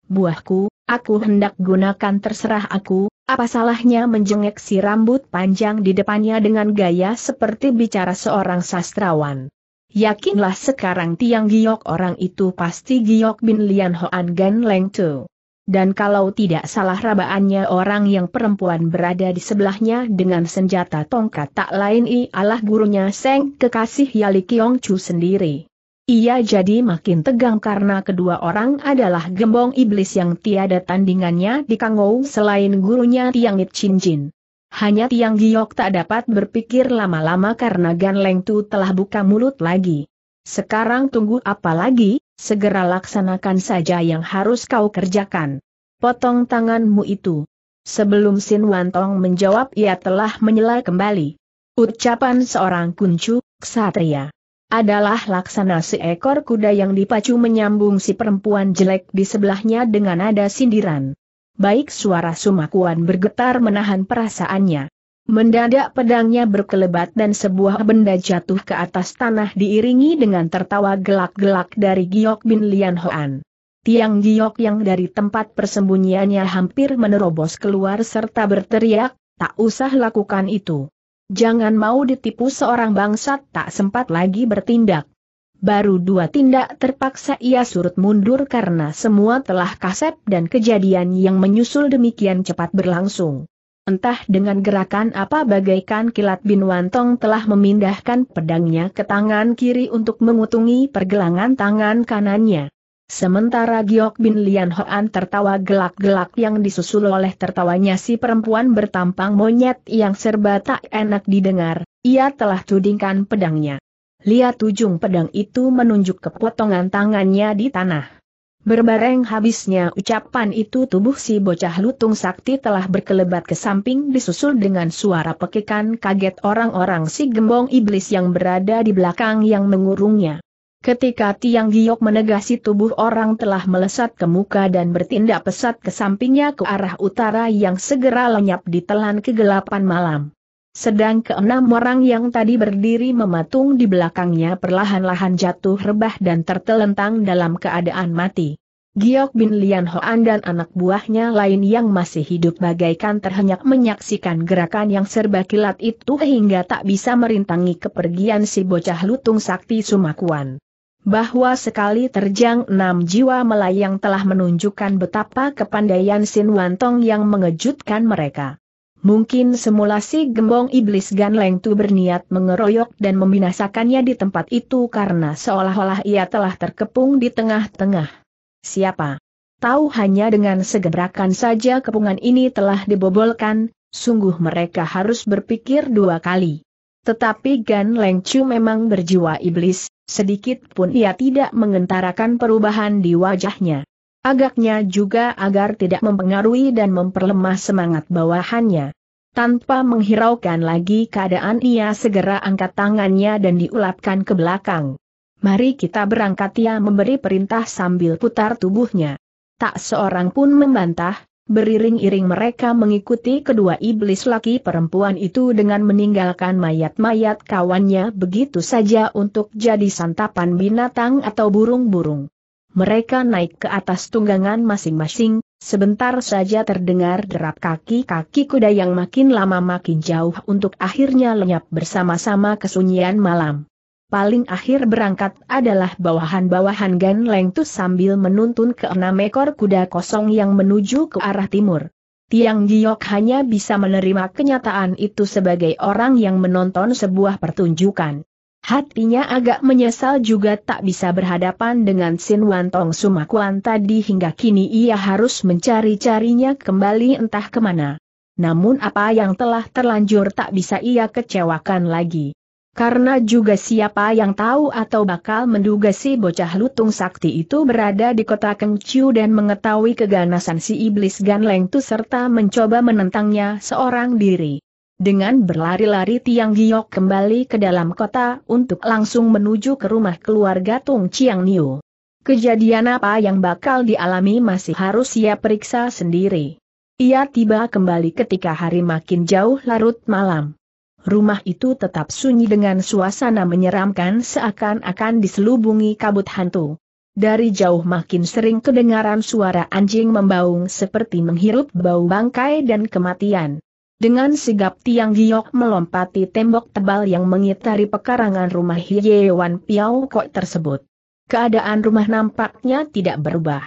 Buahku, aku hendak gunakan terserah aku, apa salahnya menjengek si rambut panjang di depannya dengan gaya seperti bicara seorang sastrawan? Yakinlah sekarang tiang giok orang itu pasti giok bin Lian Hoan Gan Leng Tu. Dan kalau tidak salah rabaannya orang yang perempuan berada di sebelahnya dengan senjata tongkat tak lain ialah gurunya Seng kekasih Yali Kiong Chu sendiri. Ia jadi makin tegang karena kedua orang adalah gembong iblis yang tiada tandingannya di Kangou selain gurunya Tiang It Chin Jin. Hanya Tiang Giok tak dapat berpikir lama-lama karena Gan Leng Tu telah buka mulut lagi. Sekarang tunggu apa lagi, segera laksanakan saja yang harus kau kerjakan. Potong tanganmu itu. Sebelum Sin Wantong menjawab ia telah menyela kembali. Ucapan seorang kuncu, ksatria adalah laksana seekor kuda yang dipacu menyambung si perempuan jelek di sebelahnya dengan nada sindiran. Baik suara Sumakuan bergetar menahan perasaannya. Mendadak pedangnya berkelebat dan sebuah benda jatuh ke atas tanah diiringi dengan tertawa gelak-gelak dari Giok Bin Lian Hoan. Tiang Giok yang dari tempat persembunyiannya hampir menerobos keluar serta berteriak, tak usah lakukan itu. Jangan mau ditipu seorang bangsat tak sempat lagi bertindak. Baru dua tindak terpaksa ia surut mundur karena semua telah kasep dan kejadian yang menyusul demikian cepat berlangsung. Entah dengan gerakan apa bagaikan kilat Bin Wantong telah memindahkan pedangnya ke tangan kiri untuk mengutungi pergelangan tangan kanannya. Sementara Giok Bin Lian Hoan tertawa gelak-gelak yang disusul oleh tertawanya si perempuan bertampang monyet yang serba tak enak didengar, ia telah tudingkan pedangnya. Lihat ujung pedang itu menunjuk ke potongan tangannya di tanah. Berbareng habisnya ucapan itu tubuh si bocah lutung sakti telah berkelebat ke samping disusul dengan suara pekikan kaget orang-orang si gembong iblis yang berada di belakang yang mengurungnya. Ketika Tiang Giok menegasi tubuh orang telah melesat ke muka dan bertindak pesat ke sampingnya ke arah utara yang segera lenyap ditelan kegelapan malam. Sedang keenam orang yang tadi berdiri mematung di belakangnya perlahan-lahan jatuh rebah dan tertelentang dalam keadaan mati. Giok bin Lian Hoan dan anak buahnya lain yang masih hidup bagaikan terhenyak menyaksikan gerakan yang serba kilat itu hingga tak bisa merintangi kepergian si bocah lutung sakti Sumakuan bahwa sekali terjang enam jiwa melayang telah menunjukkan betapa kepandaian Sin Wantong yang mengejutkan mereka. Mungkin semula si gembong iblis Gan Leng Tu berniat mengeroyok dan membinasakannya di tempat itu karena seolah-olah ia telah terkepung di tengah-tengah. Siapa? Tahu hanya dengan segebrakan saja kepungan ini telah dibobolkan, sungguh mereka harus berpikir dua kali. Tetapi Gan Leng Chu memang berjiwa iblis, Sedikit pun ia tidak mengentarakan perubahan di wajahnya. Agaknya juga agar tidak mempengaruhi dan memperlemah semangat bawahannya. Tanpa menghiraukan lagi keadaan ia segera angkat tangannya dan diulapkan ke belakang. Mari kita berangkat ia memberi perintah sambil putar tubuhnya. Tak seorang pun membantah, Beriring-iring mereka mengikuti kedua iblis laki perempuan itu dengan meninggalkan mayat-mayat kawannya begitu saja untuk jadi santapan binatang atau burung-burung. Mereka naik ke atas tunggangan masing-masing, sebentar saja terdengar derap kaki-kaki kuda yang makin lama makin jauh untuk akhirnya lenyap bersama-sama kesunyian malam paling akhir berangkat adalah bawahan-bawahan Gan Leng Tu sambil menuntun ke enam ekor kuda kosong yang menuju ke arah timur. Tiang Giok hanya bisa menerima kenyataan itu sebagai orang yang menonton sebuah pertunjukan. Hatinya agak menyesal juga tak bisa berhadapan dengan Sin Wantong Sumakuan tadi hingga kini ia harus mencari-carinya kembali entah kemana. Namun apa yang telah terlanjur tak bisa ia kecewakan lagi. Karena juga siapa yang tahu atau bakal menduga si bocah lutung sakti itu berada di kota Kengciu dan mengetahui keganasan si iblis ganleng itu serta mencoba menentangnya seorang diri. Dengan berlari-lari Tiang Giok kembali ke dalam kota untuk langsung menuju ke rumah keluarga Tung Chiang Niu. Kejadian apa yang bakal dialami masih harus ia periksa sendiri. Ia tiba kembali ketika hari makin jauh larut malam rumah itu tetap sunyi dengan suasana menyeramkan seakan-akan diselubungi kabut hantu. Dari jauh makin sering kedengaran suara anjing membaung seperti menghirup bau bangkai dan kematian. Dengan sigap Tiang Giok melompati tembok tebal yang mengitari pekarangan rumah Wan Piao Kok tersebut. Keadaan rumah nampaknya tidak berubah.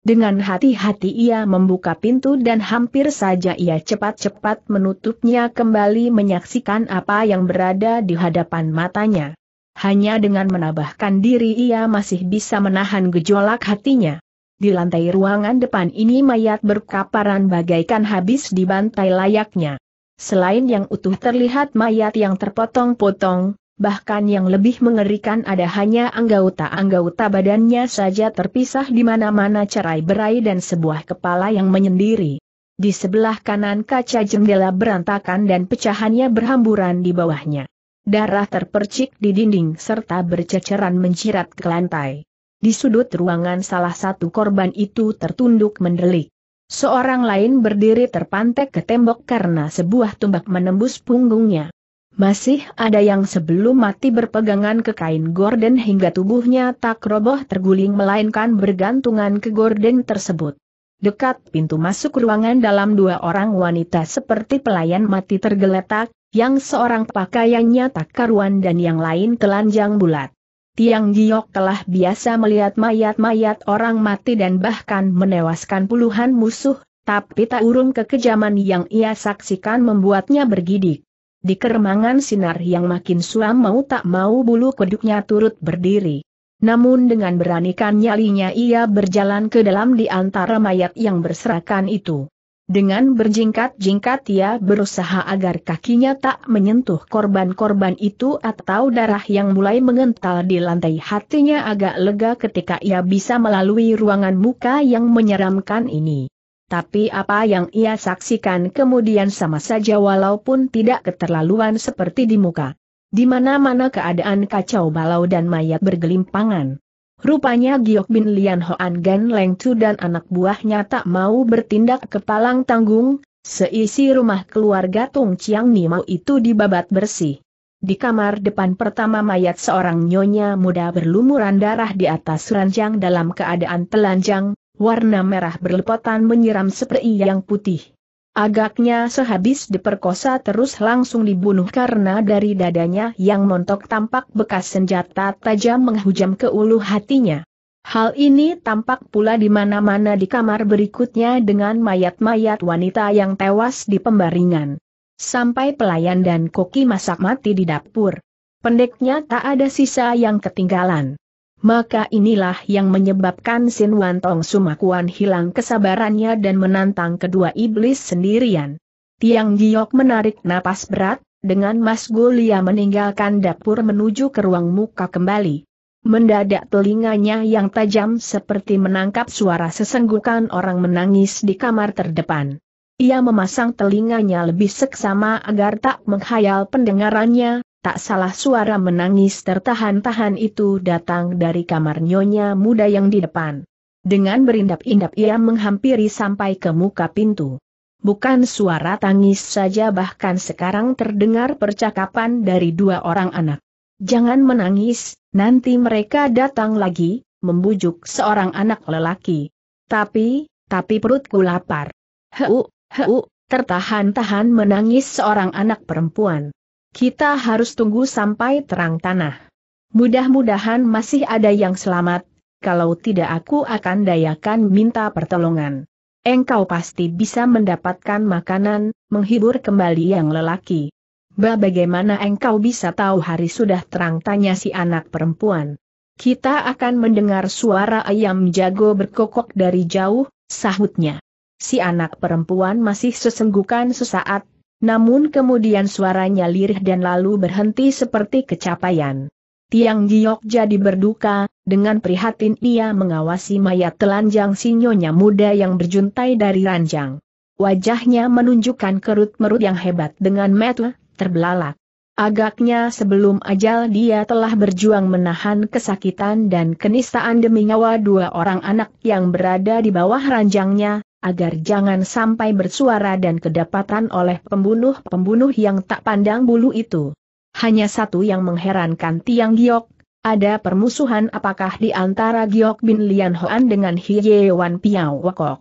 Dengan hati-hati ia membuka pintu dan hampir saja ia cepat-cepat menutupnya kembali menyaksikan apa yang berada di hadapan matanya. Hanya dengan menabahkan diri ia masih bisa menahan gejolak hatinya. Di lantai ruangan depan ini mayat berkaparan bagaikan habis dibantai layaknya. Selain yang utuh terlihat mayat yang terpotong-potong, bahkan yang lebih mengerikan ada hanya anggota-anggota badannya saja terpisah di mana-mana cerai berai dan sebuah kepala yang menyendiri. Di sebelah kanan kaca jendela berantakan dan pecahannya berhamburan di bawahnya. Darah terpercik di dinding serta berceceran mencirat ke lantai. Di sudut ruangan salah satu korban itu tertunduk mendelik. Seorang lain berdiri terpantek ke tembok karena sebuah tumbak menembus punggungnya. Masih ada yang sebelum mati berpegangan ke kain gorden hingga tubuhnya tak roboh terguling melainkan bergantungan ke gorden tersebut. Dekat pintu masuk ruangan dalam dua orang wanita seperti pelayan mati tergeletak, yang seorang pakaiannya tak karuan dan yang lain telanjang bulat. Tiang Giok telah biasa melihat mayat-mayat orang mati dan bahkan menewaskan puluhan musuh, tapi tak urung kekejaman yang ia saksikan membuatnya bergidik. Di keremangan sinar yang makin suam mau tak mau bulu kuduknya turut berdiri. Namun dengan beranikan nyalinya ia berjalan ke dalam di antara mayat yang berserakan itu. Dengan berjingkat-jingkat ia berusaha agar kakinya tak menyentuh korban-korban itu atau darah yang mulai mengental di lantai hatinya agak lega ketika ia bisa melalui ruangan muka yang menyeramkan ini. Tapi apa yang ia saksikan kemudian sama saja walaupun tidak keterlaluan seperti di muka. Di mana-mana keadaan kacau balau dan mayat bergelimpangan. Rupanya Giok Bin Lian Hoan Gan Leng Chu dan anak buahnya tak mau bertindak kepalang tanggung, seisi rumah keluarga Tung Chiang Mau itu dibabat bersih. Di kamar depan pertama mayat seorang nyonya muda berlumuran darah di atas ranjang dalam keadaan telanjang, warna merah berlepotan menyiram seperti yang putih. Agaknya sehabis diperkosa terus langsung dibunuh karena dari dadanya yang montok tampak bekas senjata tajam menghujam ke ulu hatinya. Hal ini tampak pula di mana-mana di kamar berikutnya dengan mayat-mayat wanita yang tewas di pembaringan. Sampai pelayan dan koki masak mati di dapur. Pendeknya tak ada sisa yang ketinggalan. Maka inilah yang menyebabkan Sin Wantong Sumakuan hilang kesabarannya dan menantang kedua iblis sendirian. Tiang Giok menarik napas berat, dengan Mas Gulia meninggalkan dapur menuju ke ruang muka kembali. Mendadak telinganya yang tajam seperti menangkap suara sesenggukan orang menangis di kamar terdepan. Ia memasang telinganya lebih seksama agar tak menghayal pendengarannya, Tak salah suara menangis tertahan-tahan itu datang dari kamar nyonya muda yang di depan. Dengan berindap-indap ia menghampiri sampai ke muka pintu. Bukan suara tangis saja bahkan sekarang terdengar percakapan dari dua orang anak. Jangan menangis, nanti mereka datang lagi, membujuk seorang anak lelaki. Tapi, tapi perutku lapar. Heu, heu, tertahan-tahan menangis seorang anak perempuan. Kita harus tunggu sampai terang tanah. Mudah-mudahan masih ada yang selamat, kalau tidak aku akan dayakan minta pertolongan. Engkau pasti bisa mendapatkan makanan, menghibur kembali yang lelaki. Ba bagaimana engkau bisa tahu hari sudah terang tanya si anak perempuan. Kita akan mendengar suara ayam jago berkokok dari jauh, sahutnya. Si anak perempuan masih sesenggukan sesaat, namun kemudian suaranya lirih dan lalu berhenti seperti kecapaian. Tiang Giok jadi berduka, dengan prihatin ia mengawasi mayat telanjang sinyonya muda yang berjuntai dari ranjang. Wajahnya menunjukkan kerut-merut yang hebat dengan metu, terbelalak. Agaknya sebelum ajal dia telah berjuang menahan kesakitan dan kenistaan demi nyawa dua orang anak yang berada di bawah ranjangnya, agar jangan sampai bersuara dan kedapatan oleh pembunuh-pembunuh yang tak pandang bulu itu. Hanya satu yang mengherankan Tiang Giok, ada permusuhan apakah di antara Giok Bin Lian Hoan dengan Hye Wan Piao Wakok?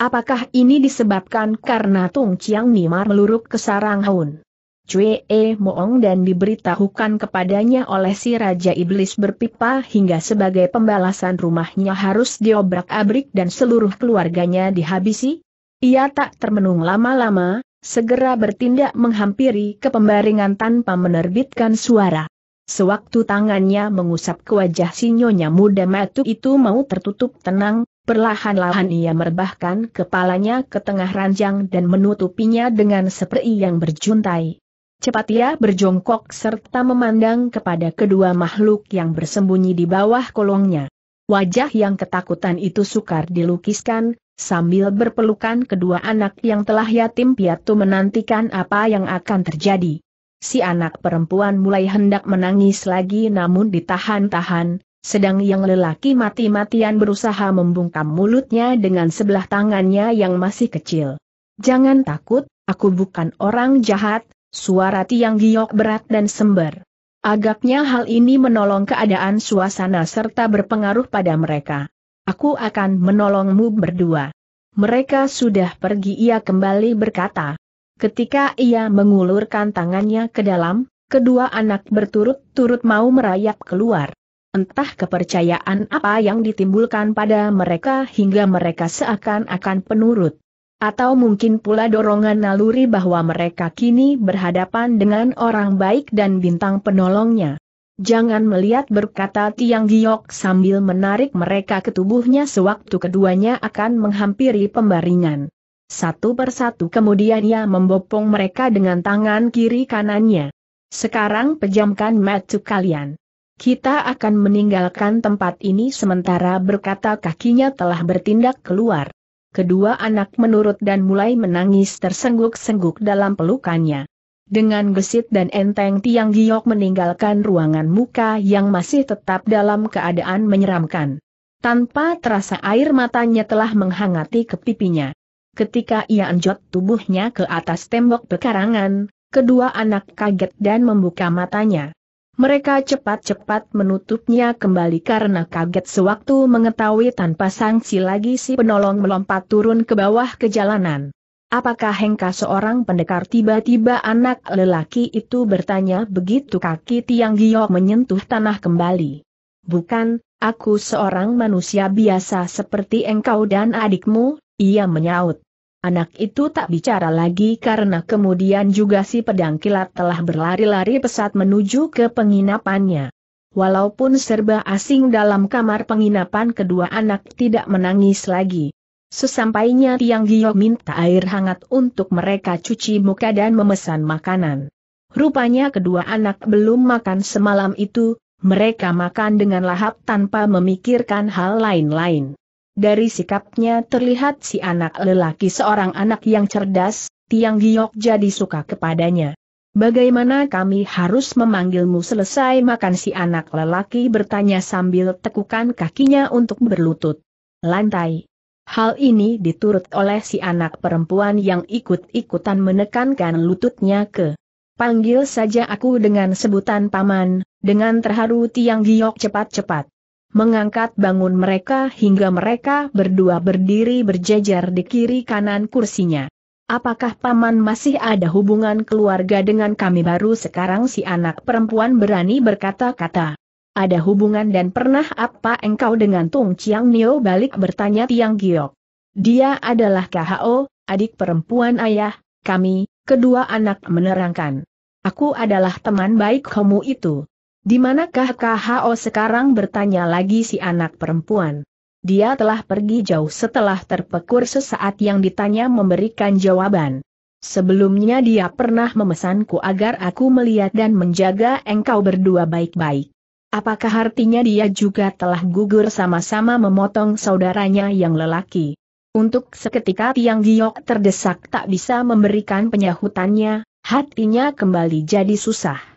Apakah ini disebabkan karena Tung Chiang Nimar meluruk ke Sarang Haun? Cue e Moong dan diberitahukan kepadanya oleh si Raja Iblis berpipa hingga sebagai pembalasan rumahnya harus diobrak-abrik dan seluruh keluarganya dihabisi? Ia tak termenung lama-lama, segera bertindak menghampiri ke pembaringan tanpa menerbitkan suara. Sewaktu tangannya mengusap ke wajah sinyonya muda matu itu mau tertutup tenang, perlahan-lahan ia merebahkan kepalanya ke tengah ranjang dan menutupinya dengan seperi yang berjuntai. Cepat ia berjongkok serta memandang kepada kedua makhluk yang bersembunyi di bawah kolongnya. Wajah yang ketakutan itu sukar dilukiskan, sambil berpelukan kedua anak yang telah yatim piatu menantikan apa yang akan terjadi. Si anak perempuan mulai hendak menangis lagi namun ditahan-tahan, sedang yang lelaki mati-matian berusaha membungkam mulutnya dengan sebelah tangannya yang masih kecil. Jangan takut, aku bukan orang jahat, Suara tiang giok berat dan sember. Agaknya hal ini menolong keadaan suasana serta berpengaruh pada mereka. Aku akan menolongmu berdua. Mereka sudah pergi ia kembali berkata. Ketika ia mengulurkan tangannya ke dalam, kedua anak berturut-turut mau merayap keluar. Entah kepercayaan apa yang ditimbulkan pada mereka hingga mereka seakan-akan penurut. Atau mungkin pula dorongan naluri bahwa mereka kini berhadapan dengan orang baik dan bintang penolongnya. Jangan melihat berkata Tiang Giok sambil menarik mereka ke tubuhnya sewaktu keduanya akan menghampiri pembaringan. Satu persatu kemudian ia membopong mereka dengan tangan kiri kanannya. Sekarang pejamkan mata kalian. Kita akan meninggalkan tempat ini sementara berkata kakinya telah bertindak keluar kedua anak menurut dan mulai menangis tersengguk-sengguk dalam pelukannya. Dengan gesit dan enteng Tiang Giok meninggalkan ruangan muka yang masih tetap dalam keadaan menyeramkan. Tanpa terasa air matanya telah menghangati ke pipinya. Ketika ia anjot tubuhnya ke atas tembok pekarangan, kedua anak kaget dan membuka matanya. Mereka cepat-cepat menutupnya kembali karena kaget sewaktu mengetahui tanpa sanksi lagi si penolong melompat turun ke bawah ke jalanan. Apakah Hengka seorang pendekar tiba-tiba anak lelaki itu bertanya begitu kaki Tiang Giok menyentuh tanah kembali. Bukan, aku seorang manusia biasa seperti engkau dan adikmu, ia menyaut. Anak itu tak bicara lagi karena kemudian juga si pedang kilat telah berlari-lari pesat menuju ke penginapannya. Walaupun serba asing dalam kamar penginapan kedua anak tidak menangis lagi. Sesampainya Tiang Gio minta air hangat untuk mereka cuci muka dan memesan makanan. Rupanya kedua anak belum makan semalam itu, mereka makan dengan lahap tanpa memikirkan hal lain-lain. Dari sikapnya terlihat si anak lelaki seorang anak yang cerdas, Tiang Giok jadi suka kepadanya. Bagaimana kami harus memanggilmu selesai makan si anak lelaki bertanya sambil tekukan kakinya untuk berlutut. Lantai. Hal ini diturut oleh si anak perempuan yang ikut-ikutan menekankan lututnya ke. Panggil saja aku dengan sebutan paman, dengan terharu Tiang Giok cepat-cepat mengangkat bangun mereka hingga mereka berdua berdiri berjejer di kiri kanan kursinya. Apakah Paman masih ada hubungan keluarga dengan kami baru sekarang si anak perempuan berani berkata-kata. Ada hubungan dan pernah apa engkau dengan Tung Chiang Nio balik bertanya Tiang Giok. Dia adalah KHO, adik perempuan ayah, kami, kedua anak menerangkan. Aku adalah teman baik kamu itu. Di manakah KHO sekarang bertanya lagi si anak perempuan? Dia telah pergi jauh setelah terpekur sesaat yang ditanya memberikan jawaban. Sebelumnya dia pernah memesanku agar aku melihat dan menjaga engkau berdua baik-baik. Apakah artinya dia juga telah gugur sama-sama memotong saudaranya yang lelaki? Untuk seketika Tiang Giok terdesak tak bisa memberikan penyahutannya, hatinya kembali jadi susah.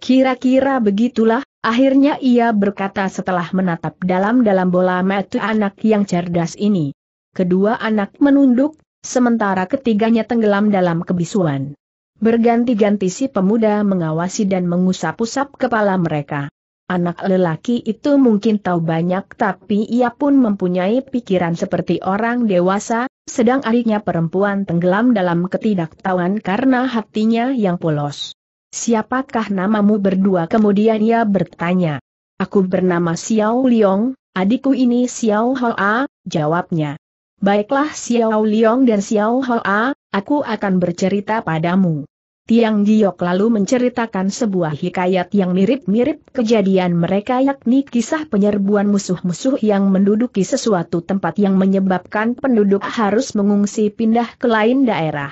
Kira-kira begitulah, akhirnya ia berkata setelah menatap dalam-dalam bola mata anak yang cerdas ini. Kedua anak menunduk, sementara ketiganya tenggelam dalam kebisuan. Berganti-ganti si pemuda mengawasi dan mengusap-usap kepala mereka. Anak lelaki itu mungkin tahu banyak tapi ia pun mempunyai pikiran seperti orang dewasa, sedang adiknya perempuan tenggelam dalam ketidaktahuan karena hatinya yang polos. Siapakah namamu berdua? Kemudian ia bertanya. Aku bernama Xiao Liong, adikku ini Xiao Hoa, jawabnya. Baiklah Xiao Liong dan Xiao Hoa, aku akan bercerita padamu. Tiang Giok lalu menceritakan sebuah hikayat yang mirip-mirip kejadian mereka yakni kisah penyerbuan musuh-musuh yang menduduki sesuatu tempat yang menyebabkan penduduk harus mengungsi pindah ke lain daerah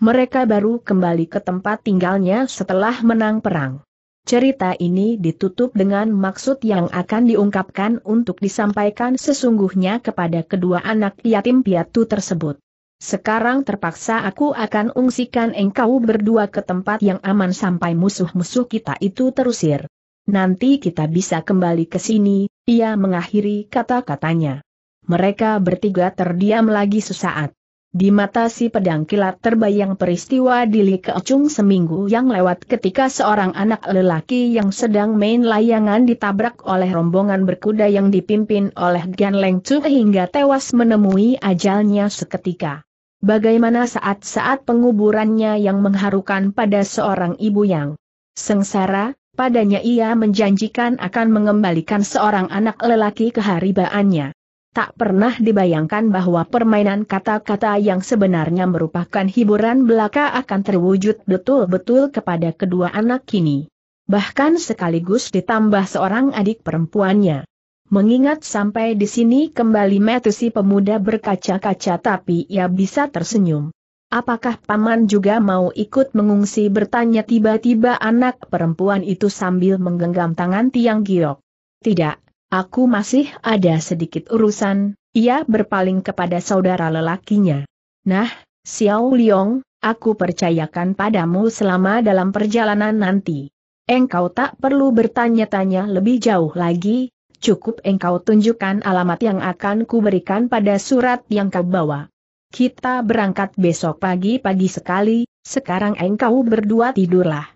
mereka baru kembali ke tempat tinggalnya setelah menang perang. Cerita ini ditutup dengan maksud yang akan diungkapkan untuk disampaikan sesungguhnya kepada kedua anak yatim piatu tersebut. Sekarang terpaksa aku akan ungsikan engkau berdua ke tempat yang aman sampai musuh-musuh kita itu terusir. Nanti kita bisa kembali ke sini, ia mengakhiri kata-katanya. Mereka bertiga terdiam lagi sesaat. Di mata si pedang kilat terbayang peristiwa di Li Keocung seminggu yang lewat ketika seorang anak lelaki yang sedang main layangan ditabrak oleh rombongan berkuda yang dipimpin oleh Gan Leng Chu hingga tewas menemui ajalnya seketika. Bagaimana saat-saat penguburannya yang mengharukan pada seorang ibu yang sengsara, padanya ia menjanjikan akan mengembalikan seorang anak lelaki ke keharibaannya tak pernah dibayangkan bahwa permainan kata-kata yang sebenarnya merupakan hiburan belaka akan terwujud betul-betul kepada kedua anak kini. Bahkan sekaligus ditambah seorang adik perempuannya. Mengingat sampai di sini kembali metusi pemuda berkaca-kaca tapi ia bisa tersenyum. Apakah paman juga mau ikut mengungsi bertanya tiba-tiba anak perempuan itu sambil menggenggam tangan Tiang Giok? Tidak, Aku masih ada sedikit urusan, ia berpaling kepada saudara lelakinya. Nah, Xiao Liong, aku percayakan padamu selama dalam perjalanan nanti. Engkau tak perlu bertanya-tanya lebih jauh lagi, cukup engkau tunjukkan alamat yang akan kuberikan pada surat yang kau bawa. Kita berangkat besok pagi-pagi sekali, sekarang engkau berdua tidurlah.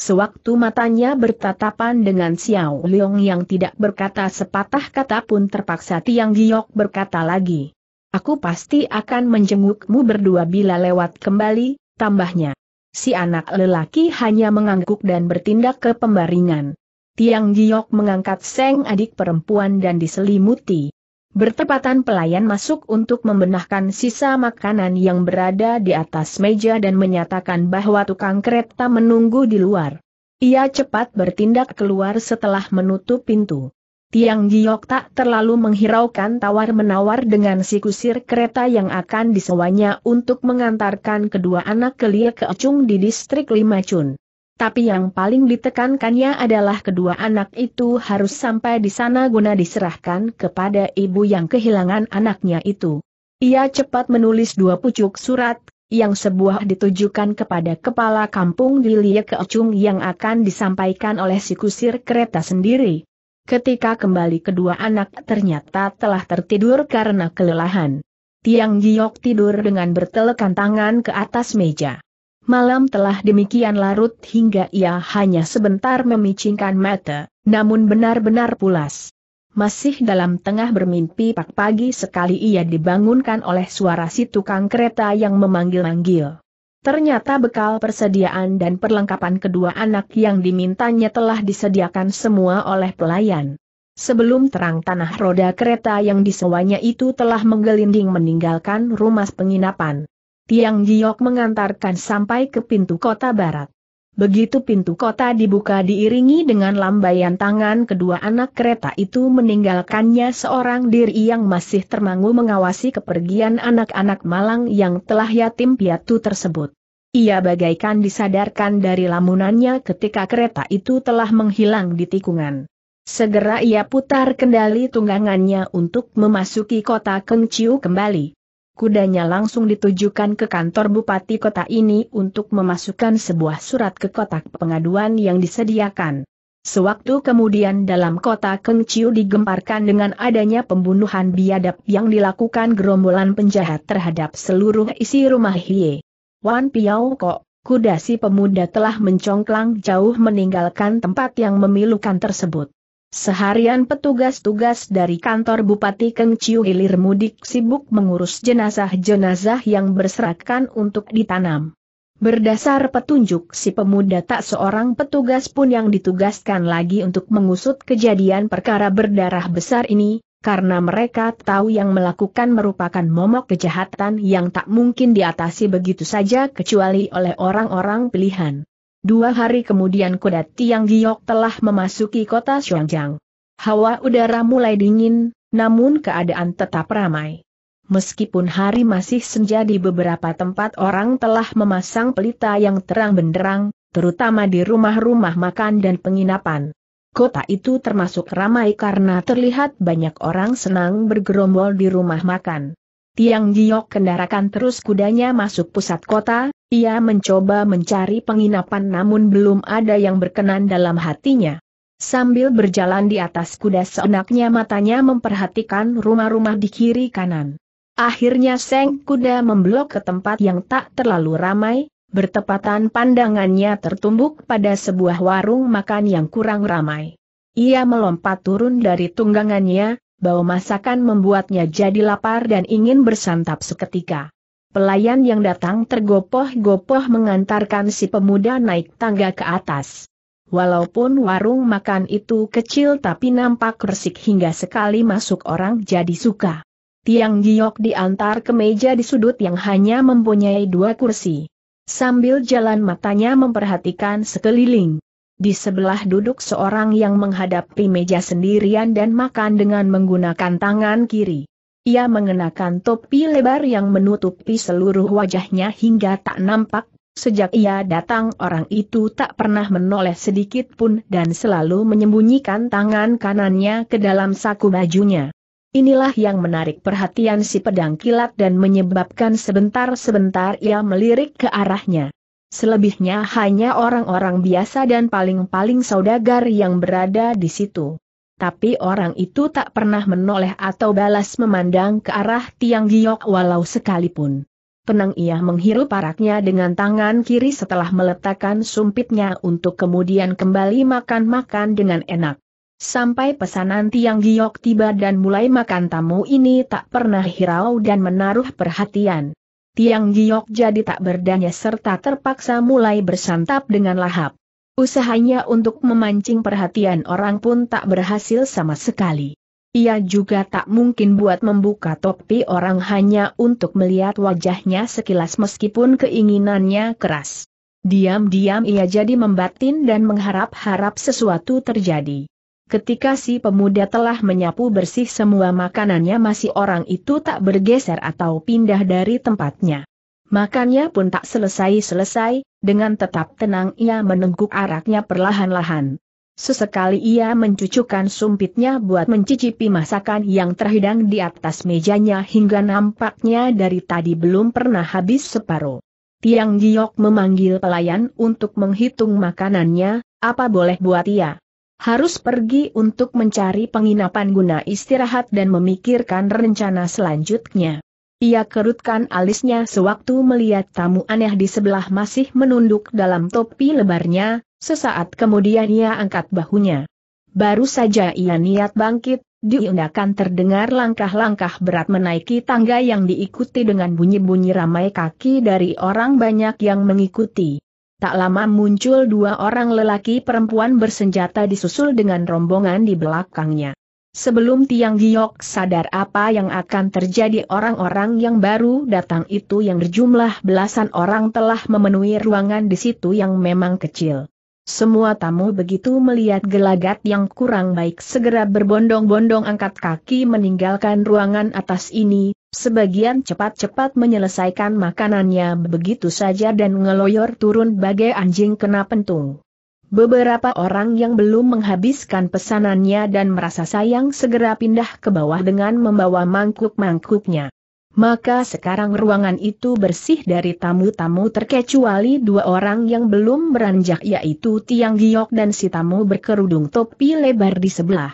Sewaktu matanya bertatapan dengan Xiao Leong yang tidak berkata sepatah kata pun terpaksa Tiang Giok berkata lagi. Aku pasti akan menjengukmu berdua bila lewat kembali, tambahnya. Si anak lelaki hanya mengangguk dan bertindak ke pembaringan. Tiang Giok mengangkat Seng adik perempuan dan diselimuti. Bertepatan pelayan masuk untuk membenahkan sisa makanan yang berada di atas meja dan menyatakan bahwa tukang kereta menunggu di luar. Ia cepat bertindak keluar setelah menutup pintu. Tiang Giok tak terlalu menghiraukan tawar-menawar dengan si kusir kereta yang akan disewanya untuk mengantarkan kedua anak kelia ke Acung di distrik Lima Limacun. Tapi yang paling ditekankannya adalah kedua anak itu harus sampai di sana guna diserahkan kepada ibu yang kehilangan anaknya itu. Ia cepat menulis dua pucuk surat, yang sebuah ditujukan kepada kepala kampung di Lie Keocung yang akan disampaikan oleh si kusir kereta sendiri. Ketika kembali kedua anak ternyata telah tertidur karena kelelahan. Tiang Giok tidur dengan bertelekan tangan ke atas meja. Malam telah demikian larut hingga ia hanya sebentar memicingkan mata, namun benar-benar pulas. Masih dalam tengah bermimpi pak pagi sekali ia dibangunkan oleh suara si tukang kereta yang memanggil-manggil. Ternyata bekal persediaan dan perlengkapan kedua anak yang dimintanya telah disediakan semua oleh pelayan. Sebelum terang tanah roda kereta yang disewanya itu telah menggelinding meninggalkan rumah penginapan. Tiang Giok mengantarkan sampai ke pintu kota barat. Begitu pintu kota dibuka diiringi dengan lambaian tangan kedua anak kereta itu meninggalkannya seorang diri yang masih termangu mengawasi kepergian anak-anak malang yang telah yatim piatu tersebut. Ia bagaikan disadarkan dari lamunannya ketika kereta itu telah menghilang di tikungan. Segera ia putar kendali tunggangannya untuk memasuki kota Kengciu kembali kudanya langsung ditujukan ke kantor bupati kota ini untuk memasukkan sebuah surat ke kotak pengaduan yang disediakan. Sewaktu kemudian dalam kota Kengciu digemparkan dengan adanya pembunuhan biadab yang dilakukan gerombolan penjahat terhadap seluruh isi rumah Hie. Wan Piao Kok, kuda si pemuda telah mencongklang jauh meninggalkan tempat yang memilukan tersebut. Seharian petugas-tugas dari kantor Bupati Keng Chiu Hilir Mudik sibuk mengurus jenazah-jenazah yang berserakan untuk ditanam. Berdasar petunjuk si pemuda tak seorang petugas pun yang ditugaskan lagi untuk mengusut kejadian perkara berdarah besar ini, karena mereka tahu yang melakukan merupakan momok kejahatan yang tak mungkin diatasi begitu saja kecuali oleh orang-orang pilihan. Dua hari kemudian kuda Tiang Giok telah memasuki kota Xiangjiang. Hawa udara mulai dingin, namun keadaan tetap ramai. Meskipun hari masih senja di beberapa tempat orang telah memasang pelita yang terang benderang, terutama di rumah-rumah makan dan penginapan. Kota itu termasuk ramai karena terlihat banyak orang senang bergerombol di rumah makan. Tiang Giok kendarakan terus kudanya masuk pusat kota, ia mencoba mencari penginapan namun belum ada yang berkenan dalam hatinya. Sambil berjalan di atas kuda seenaknya matanya memperhatikan rumah-rumah di kiri kanan. Akhirnya seng kuda memblok ke tempat yang tak terlalu ramai, bertepatan pandangannya tertumbuk pada sebuah warung makan yang kurang ramai. Ia melompat turun dari tunggangannya, bau masakan membuatnya jadi lapar dan ingin bersantap seketika. Pelayan yang datang tergopoh-gopoh mengantarkan si pemuda naik tangga ke atas. Walaupun warung makan itu kecil tapi nampak resik hingga sekali masuk orang jadi suka. Tiang giok diantar ke meja di sudut yang hanya mempunyai dua kursi. Sambil jalan matanya memperhatikan sekeliling. Di sebelah duduk seorang yang menghadapi meja sendirian dan makan dengan menggunakan tangan kiri. Ia mengenakan topi lebar yang menutupi seluruh wajahnya hingga tak nampak. Sejak ia datang orang itu tak pernah menoleh sedikit pun dan selalu menyembunyikan tangan kanannya ke dalam saku bajunya. Inilah yang menarik perhatian si pedang kilat dan menyebabkan sebentar-sebentar ia melirik ke arahnya. Selebihnya hanya orang-orang biasa dan paling-paling saudagar yang berada di situ. Tapi orang itu tak pernah menoleh atau balas memandang ke arah tiang giok walau sekalipun. Tenang ia menghirup paraknya dengan tangan kiri setelah meletakkan sumpitnya untuk kemudian kembali makan-makan dengan enak. Sampai pesanan tiang giok tiba dan mulai makan tamu ini tak pernah hirau dan menaruh perhatian. Tiang Giok jadi tak berdaya serta terpaksa mulai bersantap dengan lahap. Usahanya untuk memancing perhatian orang pun tak berhasil sama sekali. Ia juga tak mungkin buat membuka topi orang hanya untuk melihat wajahnya sekilas meskipun keinginannya keras. Diam-diam ia jadi membatin dan mengharap-harap sesuatu terjadi. Ketika si pemuda telah menyapu bersih semua makanannya masih orang itu tak bergeser atau pindah dari tempatnya. Makannya pun tak selesai-selesai, dengan tetap tenang ia menengguk araknya perlahan-lahan. Sesekali ia mencucukkan sumpitnya buat mencicipi masakan yang terhidang di atas mejanya hingga nampaknya dari tadi belum pernah habis separuh. Tiang Giok memanggil pelayan untuk menghitung makanannya, apa boleh buat ia harus pergi untuk mencari penginapan guna istirahat dan memikirkan rencana selanjutnya. Ia kerutkan alisnya sewaktu melihat tamu aneh di sebelah masih menunduk dalam topi lebarnya, sesaat kemudian ia angkat bahunya. Baru saja ia niat bangkit, diundakan terdengar langkah-langkah berat menaiki tangga yang diikuti dengan bunyi-bunyi ramai kaki dari orang banyak yang mengikuti. Tak lama muncul dua orang lelaki perempuan bersenjata disusul dengan rombongan di belakangnya. Sebelum Tiang Giok sadar apa yang akan terjadi orang-orang yang baru datang itu yang berjumlah belasan orang telah memenuhi ruangan di situ yang memang kecil. Semua tamu begitu melihat gelagat yang kurang baik segera berbondong-bondong angkat kaki meninggalkan ruangan atas ini, Sebagian cepat-cepat menyelesaikan makanannya begitu saja dan ngeloyor turun bagai anjing kena pentung. Beberapa orang yang belum menghabiskan pesanannya dan merasa sayang segera pindah ke bawah dengan membawa mangkuk-mangkuknya. Maka sekarang ruangan itu bersih dari tamu-tamu terkecuali dua orang yang belum beranjak yaitu Tiang Giok dan si tamu berkerudung topi lebar di sebelah.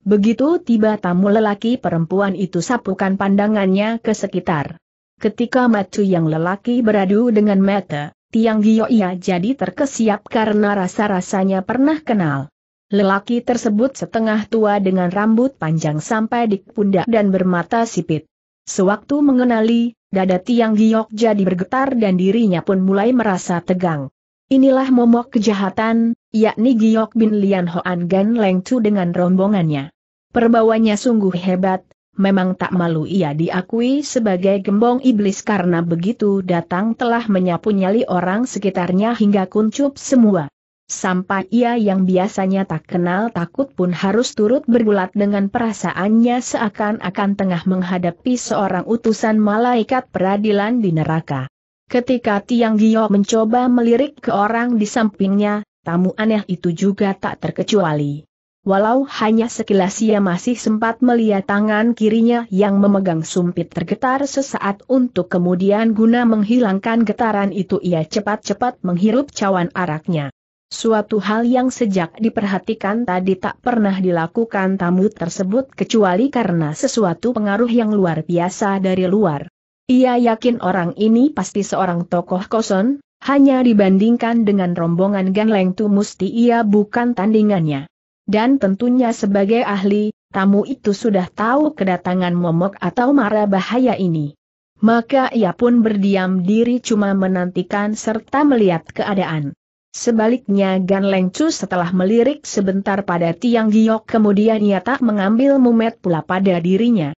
Begitu tiba tamu lelaki perempuan itu sapukan pandangannya ke sekitar. Ketika matu yang lelaki beradu dengan Mata, Tiang ia jadi terkesiap karena rasa-rasanya pernah kenal. Lelaki tersebut setengah tua dengan rambut panjang sampai di pundak dan bermata sipit. Sewaktu mengenali, dada Tiang Giok jadi bergetar dan dirinya pun mulai merasa tegang. Inilah momok kejahatan, yakni Giok Bin Lian Hoan Gan Leng Chu dengan rombongannya. Perbawanya sungguh hebat, memang tak malu ia diakui sebagai gembong iblis karena begitu datang telah menyapu nyali orang sekitarnya hingga kuncup semua. Sampai ia yang biasanya tak kenal takut pun harus turut bergulat dengan perasaannya seakan-akan tengah menghadapi seorang utusan malaikat peradilan di neraka. Ketika Tiang Gio mencoba melirik ke orang di sampingnya, tamu aneh itu juga tak terkecuali. Walau hanya sekilas ia masih sempat melihat tangan kirinya yang memegang sumpit tergetar sesaat untuk kemudian guna menghilangkan getaran itu ia cepat-cepat menghirup cawan araknya. Suatu hal yang sejak diperhatikan tadi tak pernah dilakukan tamu tersebut kecuali karena sesuatu pengaruh yang luar biasa dari luar. Ia yakin orang ini pasti seorang tokoh kosong, hanya dibandingkan dengan rombongan Ganleng Tu Musti ia bukan tandingannya. Dan tentunya sebagai ahli, tamu itu sudah tahu kedatangan momok atau mara bahaya ini. Maka ia pun berdiam diri cuma menantikan serta melihat keadaan. Sebaliknya Gan Leng Chu setelah melirik sebentar pada tiang giok kemudian ia tak mengambil mumet pula pada dirinya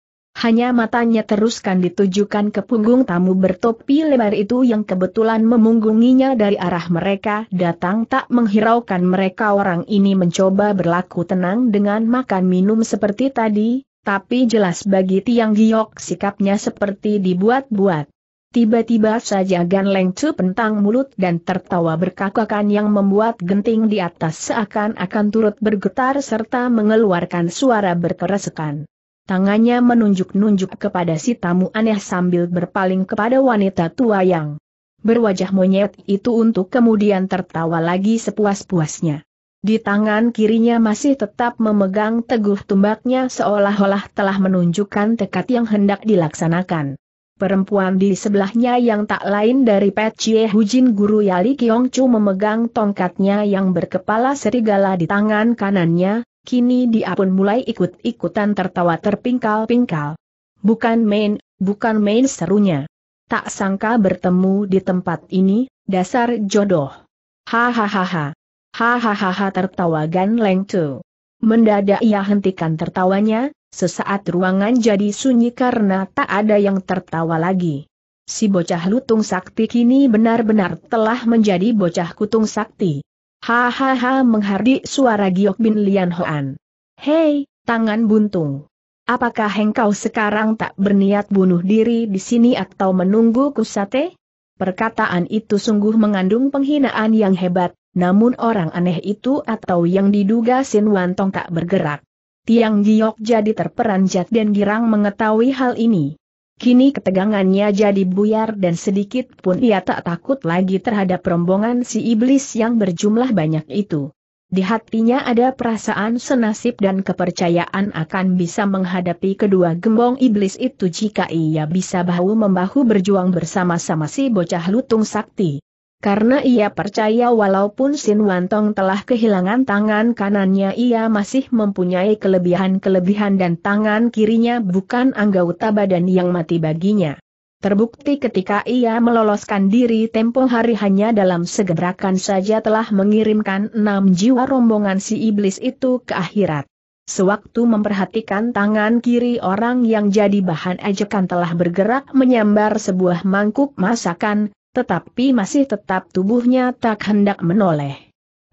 hanya matanya teruskan ditujukan ke punggung tamu bertopi lebar itu yang kebetulan memunggunginya dari arah mereka datang tak menghiraukan mereka orang ini mencoba berlaku tenang dengan makan minum seperti tadi, tapi jelas bagi Tiang Giok sikapnya seperti dibuat-buat. Tiba-tiba saja Gan Leng Chu pentang mulut dan tertawa berkakakan yang membuat genting di atas seakan-akan turut bergetar serta mengeluarkan suara berkeresekan. Tangannya menunjuk-nunjuk kepada si tamu aneh sambil berpaling kepada wanita tua yang berwajah monyet itu untuk kemudian tertawa lagi sepuas-puasnya. Di tangan kirinya masih tetap memegang teguh tumbaknya seolah-olah telah menunjukkan tekad yang hendak dilaksanakan. Perempuan di sebelahnya yang tak lain dari Pet Chie Hujin Guru Yali Kiong Chu memegang tongkatnya yang berkepala serigala di tangan kanannya, Kini dia pun mulai ikut-ikutan tertawa terpingkal-pingkal. Bukan main, bukan main serunya. Tak sangka bertemu di tempat ini, dasar jodoh. Hahaha. Hahaha tertawa Gan Leng Tu. Mendadak ia hentikan tertawanya, sesaat ruangan jadi sunyi karena tak ada yang tertawa lagi. Si bocah lutung sakti kini benar-benar telah menjadi bocah kutung sakti. Hahaha menghardik suara Giok Bin Lian Hoan. Hei, tangan buntung. Apakah engkau sekarang tak berniat bunuh diri di sini atau menunggu kusate? Perkataan itu sungguh mengandung penghinaan yang hebat, namun orang aneh itu atau yang diduga Sin Wantong tak bergerak. Tiang Giok jadi terperanjat dan girang mengetahui hal ini. Kini ketegangannya jadi buyar dan sedikit pun ia tak takut lagi terhadap rombongan si iblis yang berjumlah banyak itu. Di hatinya ada perasaan senasib dan kepercayaan akan bisa menghadapi kedua gembong iblis itu jika ia bisa bahu-membahu berjuang bersama-sama si bocah lutung sakti. Karena ia percaya walaupun Sin Wantong telah kehilangan tangan kanannya ia masih mempunyai kelebihan-kelebihan dan tangan kirinya bukan anggota badan yang mati baginya. Terbukti ketika ia meloloskan diri tempo hari hanya dalam segerakan saja telah mengirimkan enam jiwa rombongan si iblis itu ke akhirat. Sewaktu memperhatikan tangan kiri orang yang jadi bahan ejekan telah bergerak menyambar sebuah mangkuk masakan, tetapi masih tetap tubuhnya tak hendak menoleh.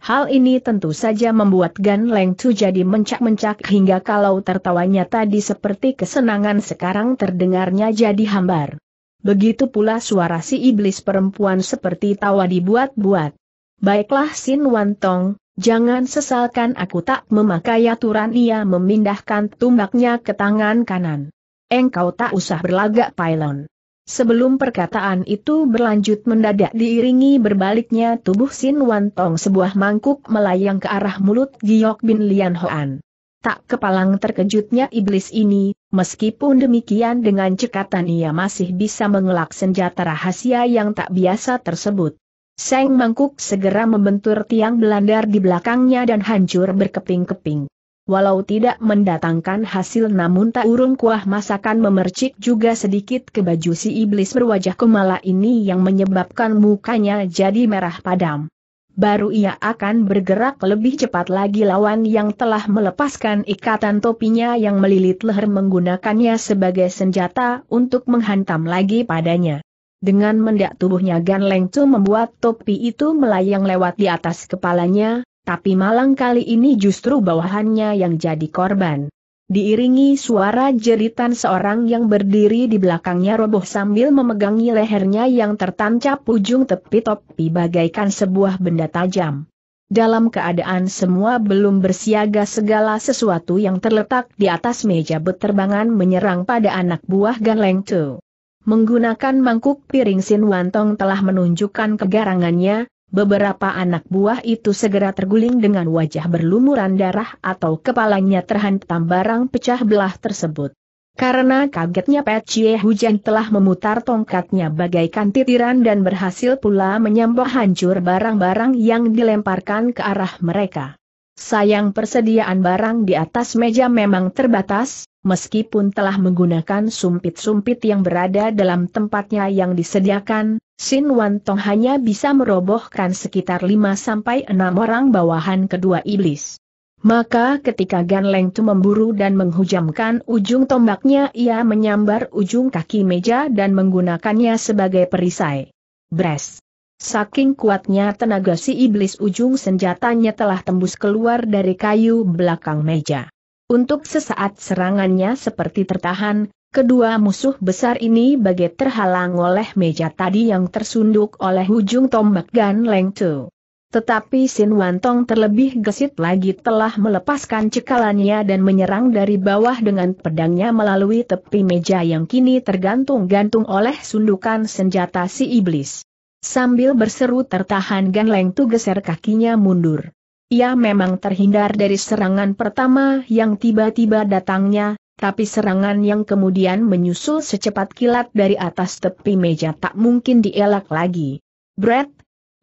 Hal ini tentu saja membuat Gan Leng Chu jadi mencak-mencak hingga kalau tertawanya tadi seperti kesenangan sekarang terdengarnya jadi hambar. Begitu pula suara si iblis perempuan seperti tawa dibuat-buat. Baiklah Sin Wan Tong, jangan sesalkan aku tak memakai aturan ia memindahkan tumbaknya ke tangan kanan. Engkau tak usah berlagak pylon. Sebelum perkataan itu berlanjut mendadak diiringi berbaliknya tubuh Sin Wan Tong sebuah mangkuk melayang ke arah mulut Giok Bin Lian Hoan. Tak kepalang terkejutnya iblis ini, meskipun demikian dengan cekatan ia masih bisa mengelak senjata rahasia yang tak biasa tersebut. Seng mangkuk segera membentur tiang belandar di belakangnya dan hancur berkeping-keping. Walau tidak mendatangkan hasil namun tak urung kuah masakan memercik juga sedikit ke baju si iblis berwajah kemala ini yang menyebabkan mukanya jadi merah padam. Baru ia akan bergerak lebih cepat lagi lawan yang telah melepaskan ikatan topinya yang melilit leher menggunakannya sebagai senjata untuk menghantam lagi padanya. Dengan mendak tubuhnya Gan Lengcu membuat topi itu melayang lewat di atas kepalanya, tapi malang kali ini justru bawahannya yang jadi korban. Diiringi suara jeritan seorang yang berdiri di belakangnya roboh sambil memegangi lehernya yang tertancap ujung tepi topi bagaikan sebuah benda tajam. Dalam keadaan semua belum bersiaga segala sesuatu yang terletak di atas meja beterbangan menyerang pada anak buah Ganleng Tu. Menggunakan mangkuk piring Sin Wantong telah menunjukkan kegarangannya, Beberapa anak buah itu segera terguling dengan wajah berlumuran darah atau kepalanya terhantam barang pecah belah tersebut. Karena kagetnya Pet Hujan telah memutar tongkatnya bagaikan titiran dan berhasil pula menyembah hancur barang-barang yang dilemparkan ke arah mereka. Sayang persediaan barang di atas meja memang terbatas, meskipun telah menggunakan sumpit-sumpit yang berada dalam tempatnya yang disediakan, Sin Wan Tong hanya bisa merobohkan sekitar 5-6 orang bawahan kedua iblis. Maka ketika Gan Leng Tu memburu dan menghujamkan ujung tombaknya ia menyambar ujung kaki meja dan menggunakannya sebagai perisai. Bres. Saking kuatnya tenaga si iblis ujung senjatanya telah tembus keluar dari kayu belakang meja. Untuk sesaat serangannya seperti tertahan, kedua musuh besar ini bagai terhalang oleh meja tadi yang tersunduk oleh ujung tombak Gan Leng Tu. Tetapi Sin Wantong terlebih gesit lagi telah melepaskan cekalannya dan menyerang dari bawah dengan pedangnya melalui tepi meja yang kini tergantung-gantung oleh sundukan senjata si iblis. Sambil berseru tertahan Gan Leng Tu geser kakinya mundur. Ia memang terhindar dari serangan pertama yang tiba-tiba datangnya, tapi serangan yang kemudian menyusul secepat kilat dari atas tepi meja tak mungkin dielak lagi. Brett,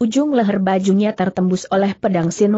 ujung leher bajunya tertembus oleh pedang Sin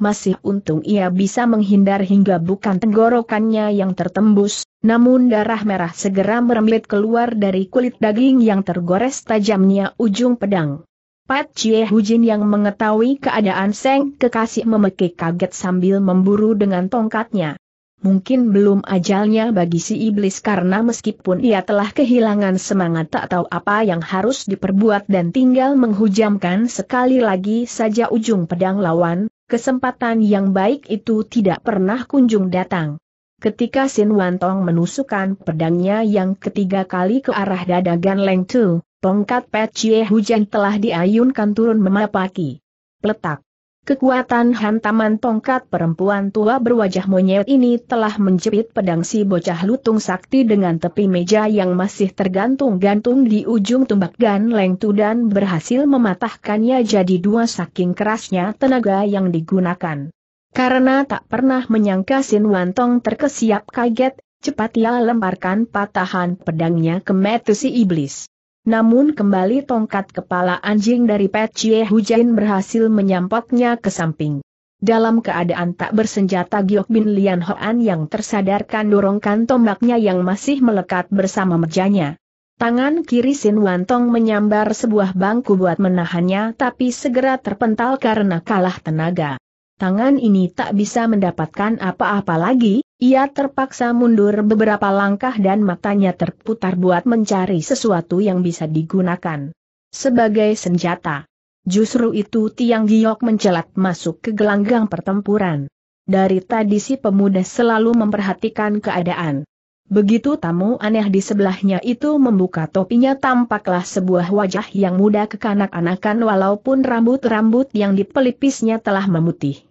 Masih untung ia bisa menghindar hingga bukan tenggorokannya yang tertembus, namun darah merah segera merembet keluar dari kulit daging yang tergores tajamnya ujung pedang. Pat Chie Hujin yang mengetahui keadaan Seng kekasih memekik kaget sambil memburu dengan tongkatnya. Mungkin belum ajalnya bagi si iblis karena meskipun ia telah kehilangan semangat tak tahu apa yang harus diperbuat dan tinggal menghujamkan sekali lagi saja ujung pedang lawan, kesempatan yang baik itu tidak pernah kunjung datang. Ketika Sin Wantong menusukkan pedangnya yang ketiga kali ke arah dada Gan Leng Tu, tongkat Pe Chie Hujan telah diayunkan turun memapaki. Peletak. Kekuatan hantaman tongkat perempuan tua berwajah monyet ini telah menjepit pedang si bocah lutung sakti dengan tepi meja yang masih tergantung-gantung di ujung tumbak Gan Leng Tu dan berhasil mematahkannya jadi dua saking kerasnya tenaga yang digunakan. Karena tak pernah menyangka Sin Wantong terkesiap kaget, cepat ia lemparkan patahan pedangnya ke metu si iblis. Namun kembali tongkat kepala anjing dari Pet Chie Hujain berhasil menyampoknya ke samping. Dalam keadaan tak bersenjata Giok Bin Lian Hoan yang tersadarkan dorongkan tombaknya yang masih melekat bersama mejanya. Tangan kiri Sin Wantong menyambar sebuah bangku buat menahannya tapi segera terpental karena kalah tenaga tangan ini tak bisa mendapatkan apa-apa lagi, ia terpaksa mundur beberapa langkah dan matanya terputar buat mencari sesuatu yang bisa digunakan sebagai senjata. Justru itu Tiang Giok mencelat masuk ke gelanggang pertempuran. Dari tadi si pemuda selalu memperhatikan keadaan. Begitu tamu aneh di sebelahnya itu membuka topinya tampaklah sebuah wajah yang muda kekanak kanakan walaupun rambut-rambut yang dipelipisnya telah memutih.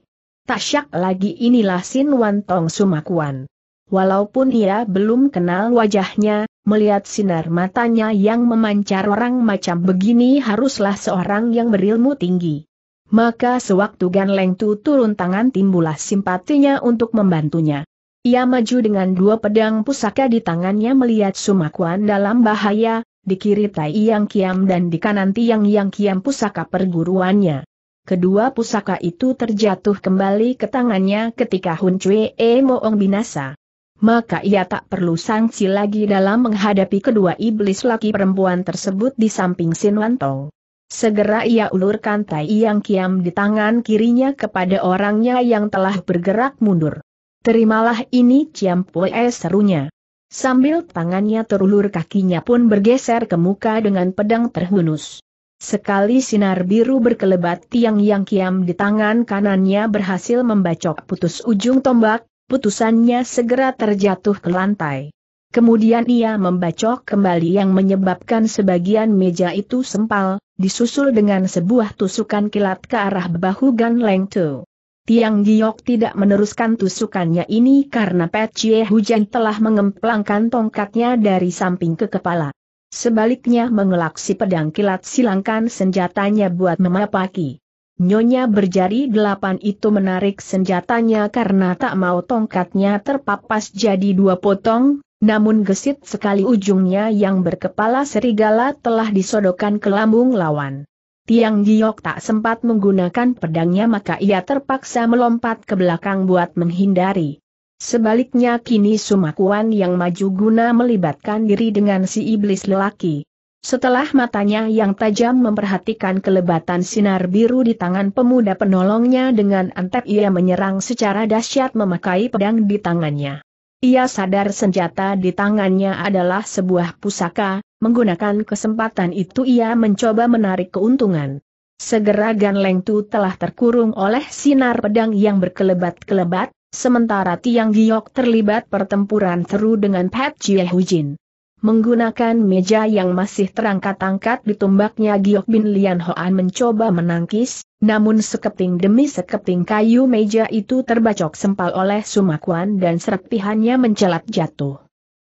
Tak syak lagi inilah Sin Wan Tong Sumakuan. Walaupun ia belum kenal wajahnya, melihat sinar matanya yang memancar orang macam begini haruslah seorang yang berilmu tinggi. Maka sewaktu Gan Leng Tu turun tangan timbullah simpatinya untuk membantunya. Ia maju dengan dua pedang pusaka di tangannya melihat Sumakuan dalam bahaya, di kiri Tai Yang Kiam dan di kanan Tiang Yang Kiam pusaka perguruannya. Kedua pusaka itu terjatuh kembali ke tangannya ketika Hun Chue Moong binasa. Maka ia tak perlu sanksi lagi dalam menghadapi kedua iblis laki perempuan tersebut di samping Sinwanto. Segera ia ulurkan tai yang kiam di tangan kirinya kepada orangnya yang telah bergerak mundur. Terimalah ini Ciam Pue serunya. Sambil tangannya terulur kakinya pun bergeser ke muka dengan pedang terhunus. Sekali sinar biru berkelebat tiang yang kiam di tangan kanannya berhasil membacok putus ujung tombak, putusannya segera terjatuh ke lantai. Kemudian ia membacok kembali yang menyebabkan sebagian meja itu sempal, disusul dengan sebuah tusukan kilat ke arah bahu Gan Leng Tu. Tiang Giok tidak meneruskan tusukannya ini karena Pet Chie Hujan telah mengemplangkan tongkatnya dari samping ke kepala. Sebaliknya mengelak si pedang kilat silangkan senjatanya buat memapaki. Nyonya berjari delapan itu menarik senjatanya karena tak mau tongkatnya terpapas jadi dua potong, namun gesit sekali ujungnya yang berkepala serigala telah disodokan ke lambung lawan. Tiang Giok tak sempat menggunakan pedangnya maka ia terpaksa melompat ke belakang buat menghindari. Sebaliknya kini Sumakuan yang maju guna melibatkan diri dengan si iblis lelaki. Setelah matanya yang tajam memperhatikan kelebatan sinar biru di tangan pemuda penolongnya dengan antep ia menyerang secara dahsyat memakai pedang di tangannya. Ia sadar senjata di tangannya adalah sebuah pusaka, menggunakan kesempatan itu ia mencoba menarik keuntungan. Segera Gan Lengtu telah terkurung oleh sinar pedang yang berkelebat-kelebat, sementara Tiang Giok terlibat pertempuran seru dengan Pat Chie Hujin. Menggunakan meja yang masih terangkat-angkat ditumbaknya Giok Bin Lian Hoan mencoba menangkis, namun sekeping demi sekeping kayu meja itu terbacok sempal oleh Sumakuan dan serpihannya mencelat jatuh.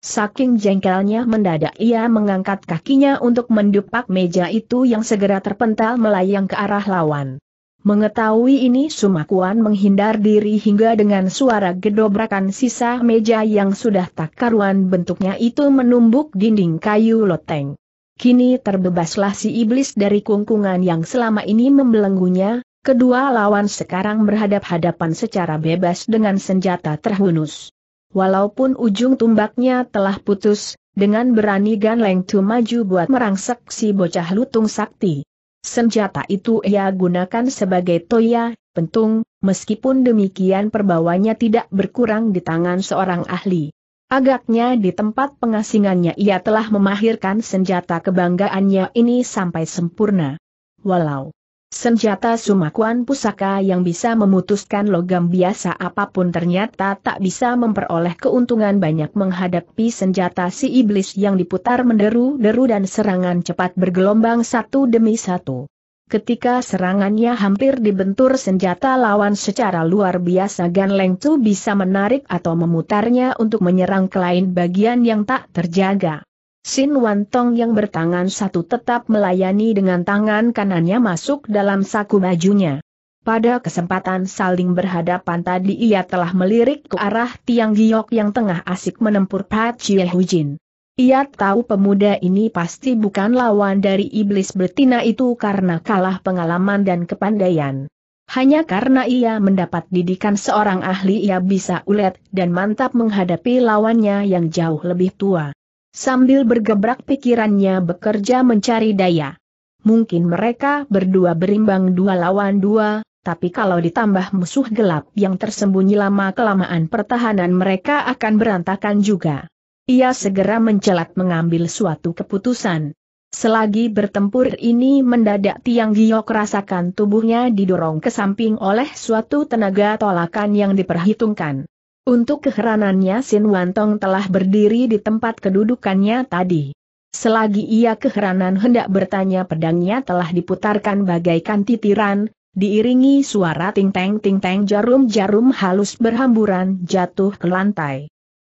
Saking jengkelnya mendadak ia mengangkat kakinya untuk mendupak meja itu yang segera terpental melayang ke arah lawan. Mengetahui ini Sumakuan menghindar diri hingga dengan suara gedobrakan sisa meja yang sudah tak karuan bentuknya itu menumbuk dinding kayu loteng. Kini terbebaslah si iblis dari kungkungan yang selama ini membelenggunya, kedua lawan sekarang berhadap-hadapan secara bebas dengan senjata terhunus. Walaupun ujung tumbaknya telah putus, dengan berani Gan Leng Tu maju buat merangsek si bocah lutung sakti. Senjata itu ia gunakan sebagai toya, pentung, meskipun demikian perbawanya tidak berkurang di tangan seorang ahli. Agaknya di tempat pengasingannya ia telah memahirkan senjata kebanggaannya ini sampai sempurna. Walau Senjata sumakuan pusaka yang bisa memutuskan logam biasa apapun ternyata tak bisa memperoleh keuntungan banyak menghadapi senjata si iblis yang diputar menderu-deru dan serangan cepat bergelombang satu demi satu. Ketika serangannya hampir dibentur senjata lawan secara luar biasa Gan Leng Tzu bisa menarik atau memutarnya untuk menyerang ke bagian yang tak terjaga. Sin Wantong yang bertangan satu tetap melayani dengan tangan kanannya masuk dalam saku bajunya. Pada kesempatan saling berhadapan tadi ia telah melirik ke arah Tiang Giok yang tengah asik menempur Pat Chie Hujin. Ia tahu pemuda ini pasti bukan lawan dari iblis betina itu karena kalah pengalaman dan kepandaian. Hanya karena ia mendapat didikan seorang ahli ia bisa ulet dan mantap menghadapi lawannya yang jauh lebih tua. Sambil bergebrak pikirannya bekerja mencari daya. Mungkin mereka berdua berimbang dua lawan dua, tapi kalau ditambah musuh gelap yang tersembunyi lama-kelamaan pertahanan mereka akan berantakan juga. Ia segera mencelat mengambil suatu keputusan. Selagi bertempur ini mendadak Tiang Giok rasakan tubuhnya didorong ke samping oleh suatu tenaga tolakan yang diperhitungkan. Untuk keheranannya Sin Wantong telah berdiri di tempat kedudukannya tadi. Selagi ia keheranan hendak bertanya pedangnya telah diputarkan bagaikan titiran, diiringi suara ting-teng ting-teng jarum-jarum halus berhamburan jatuh ke lantai.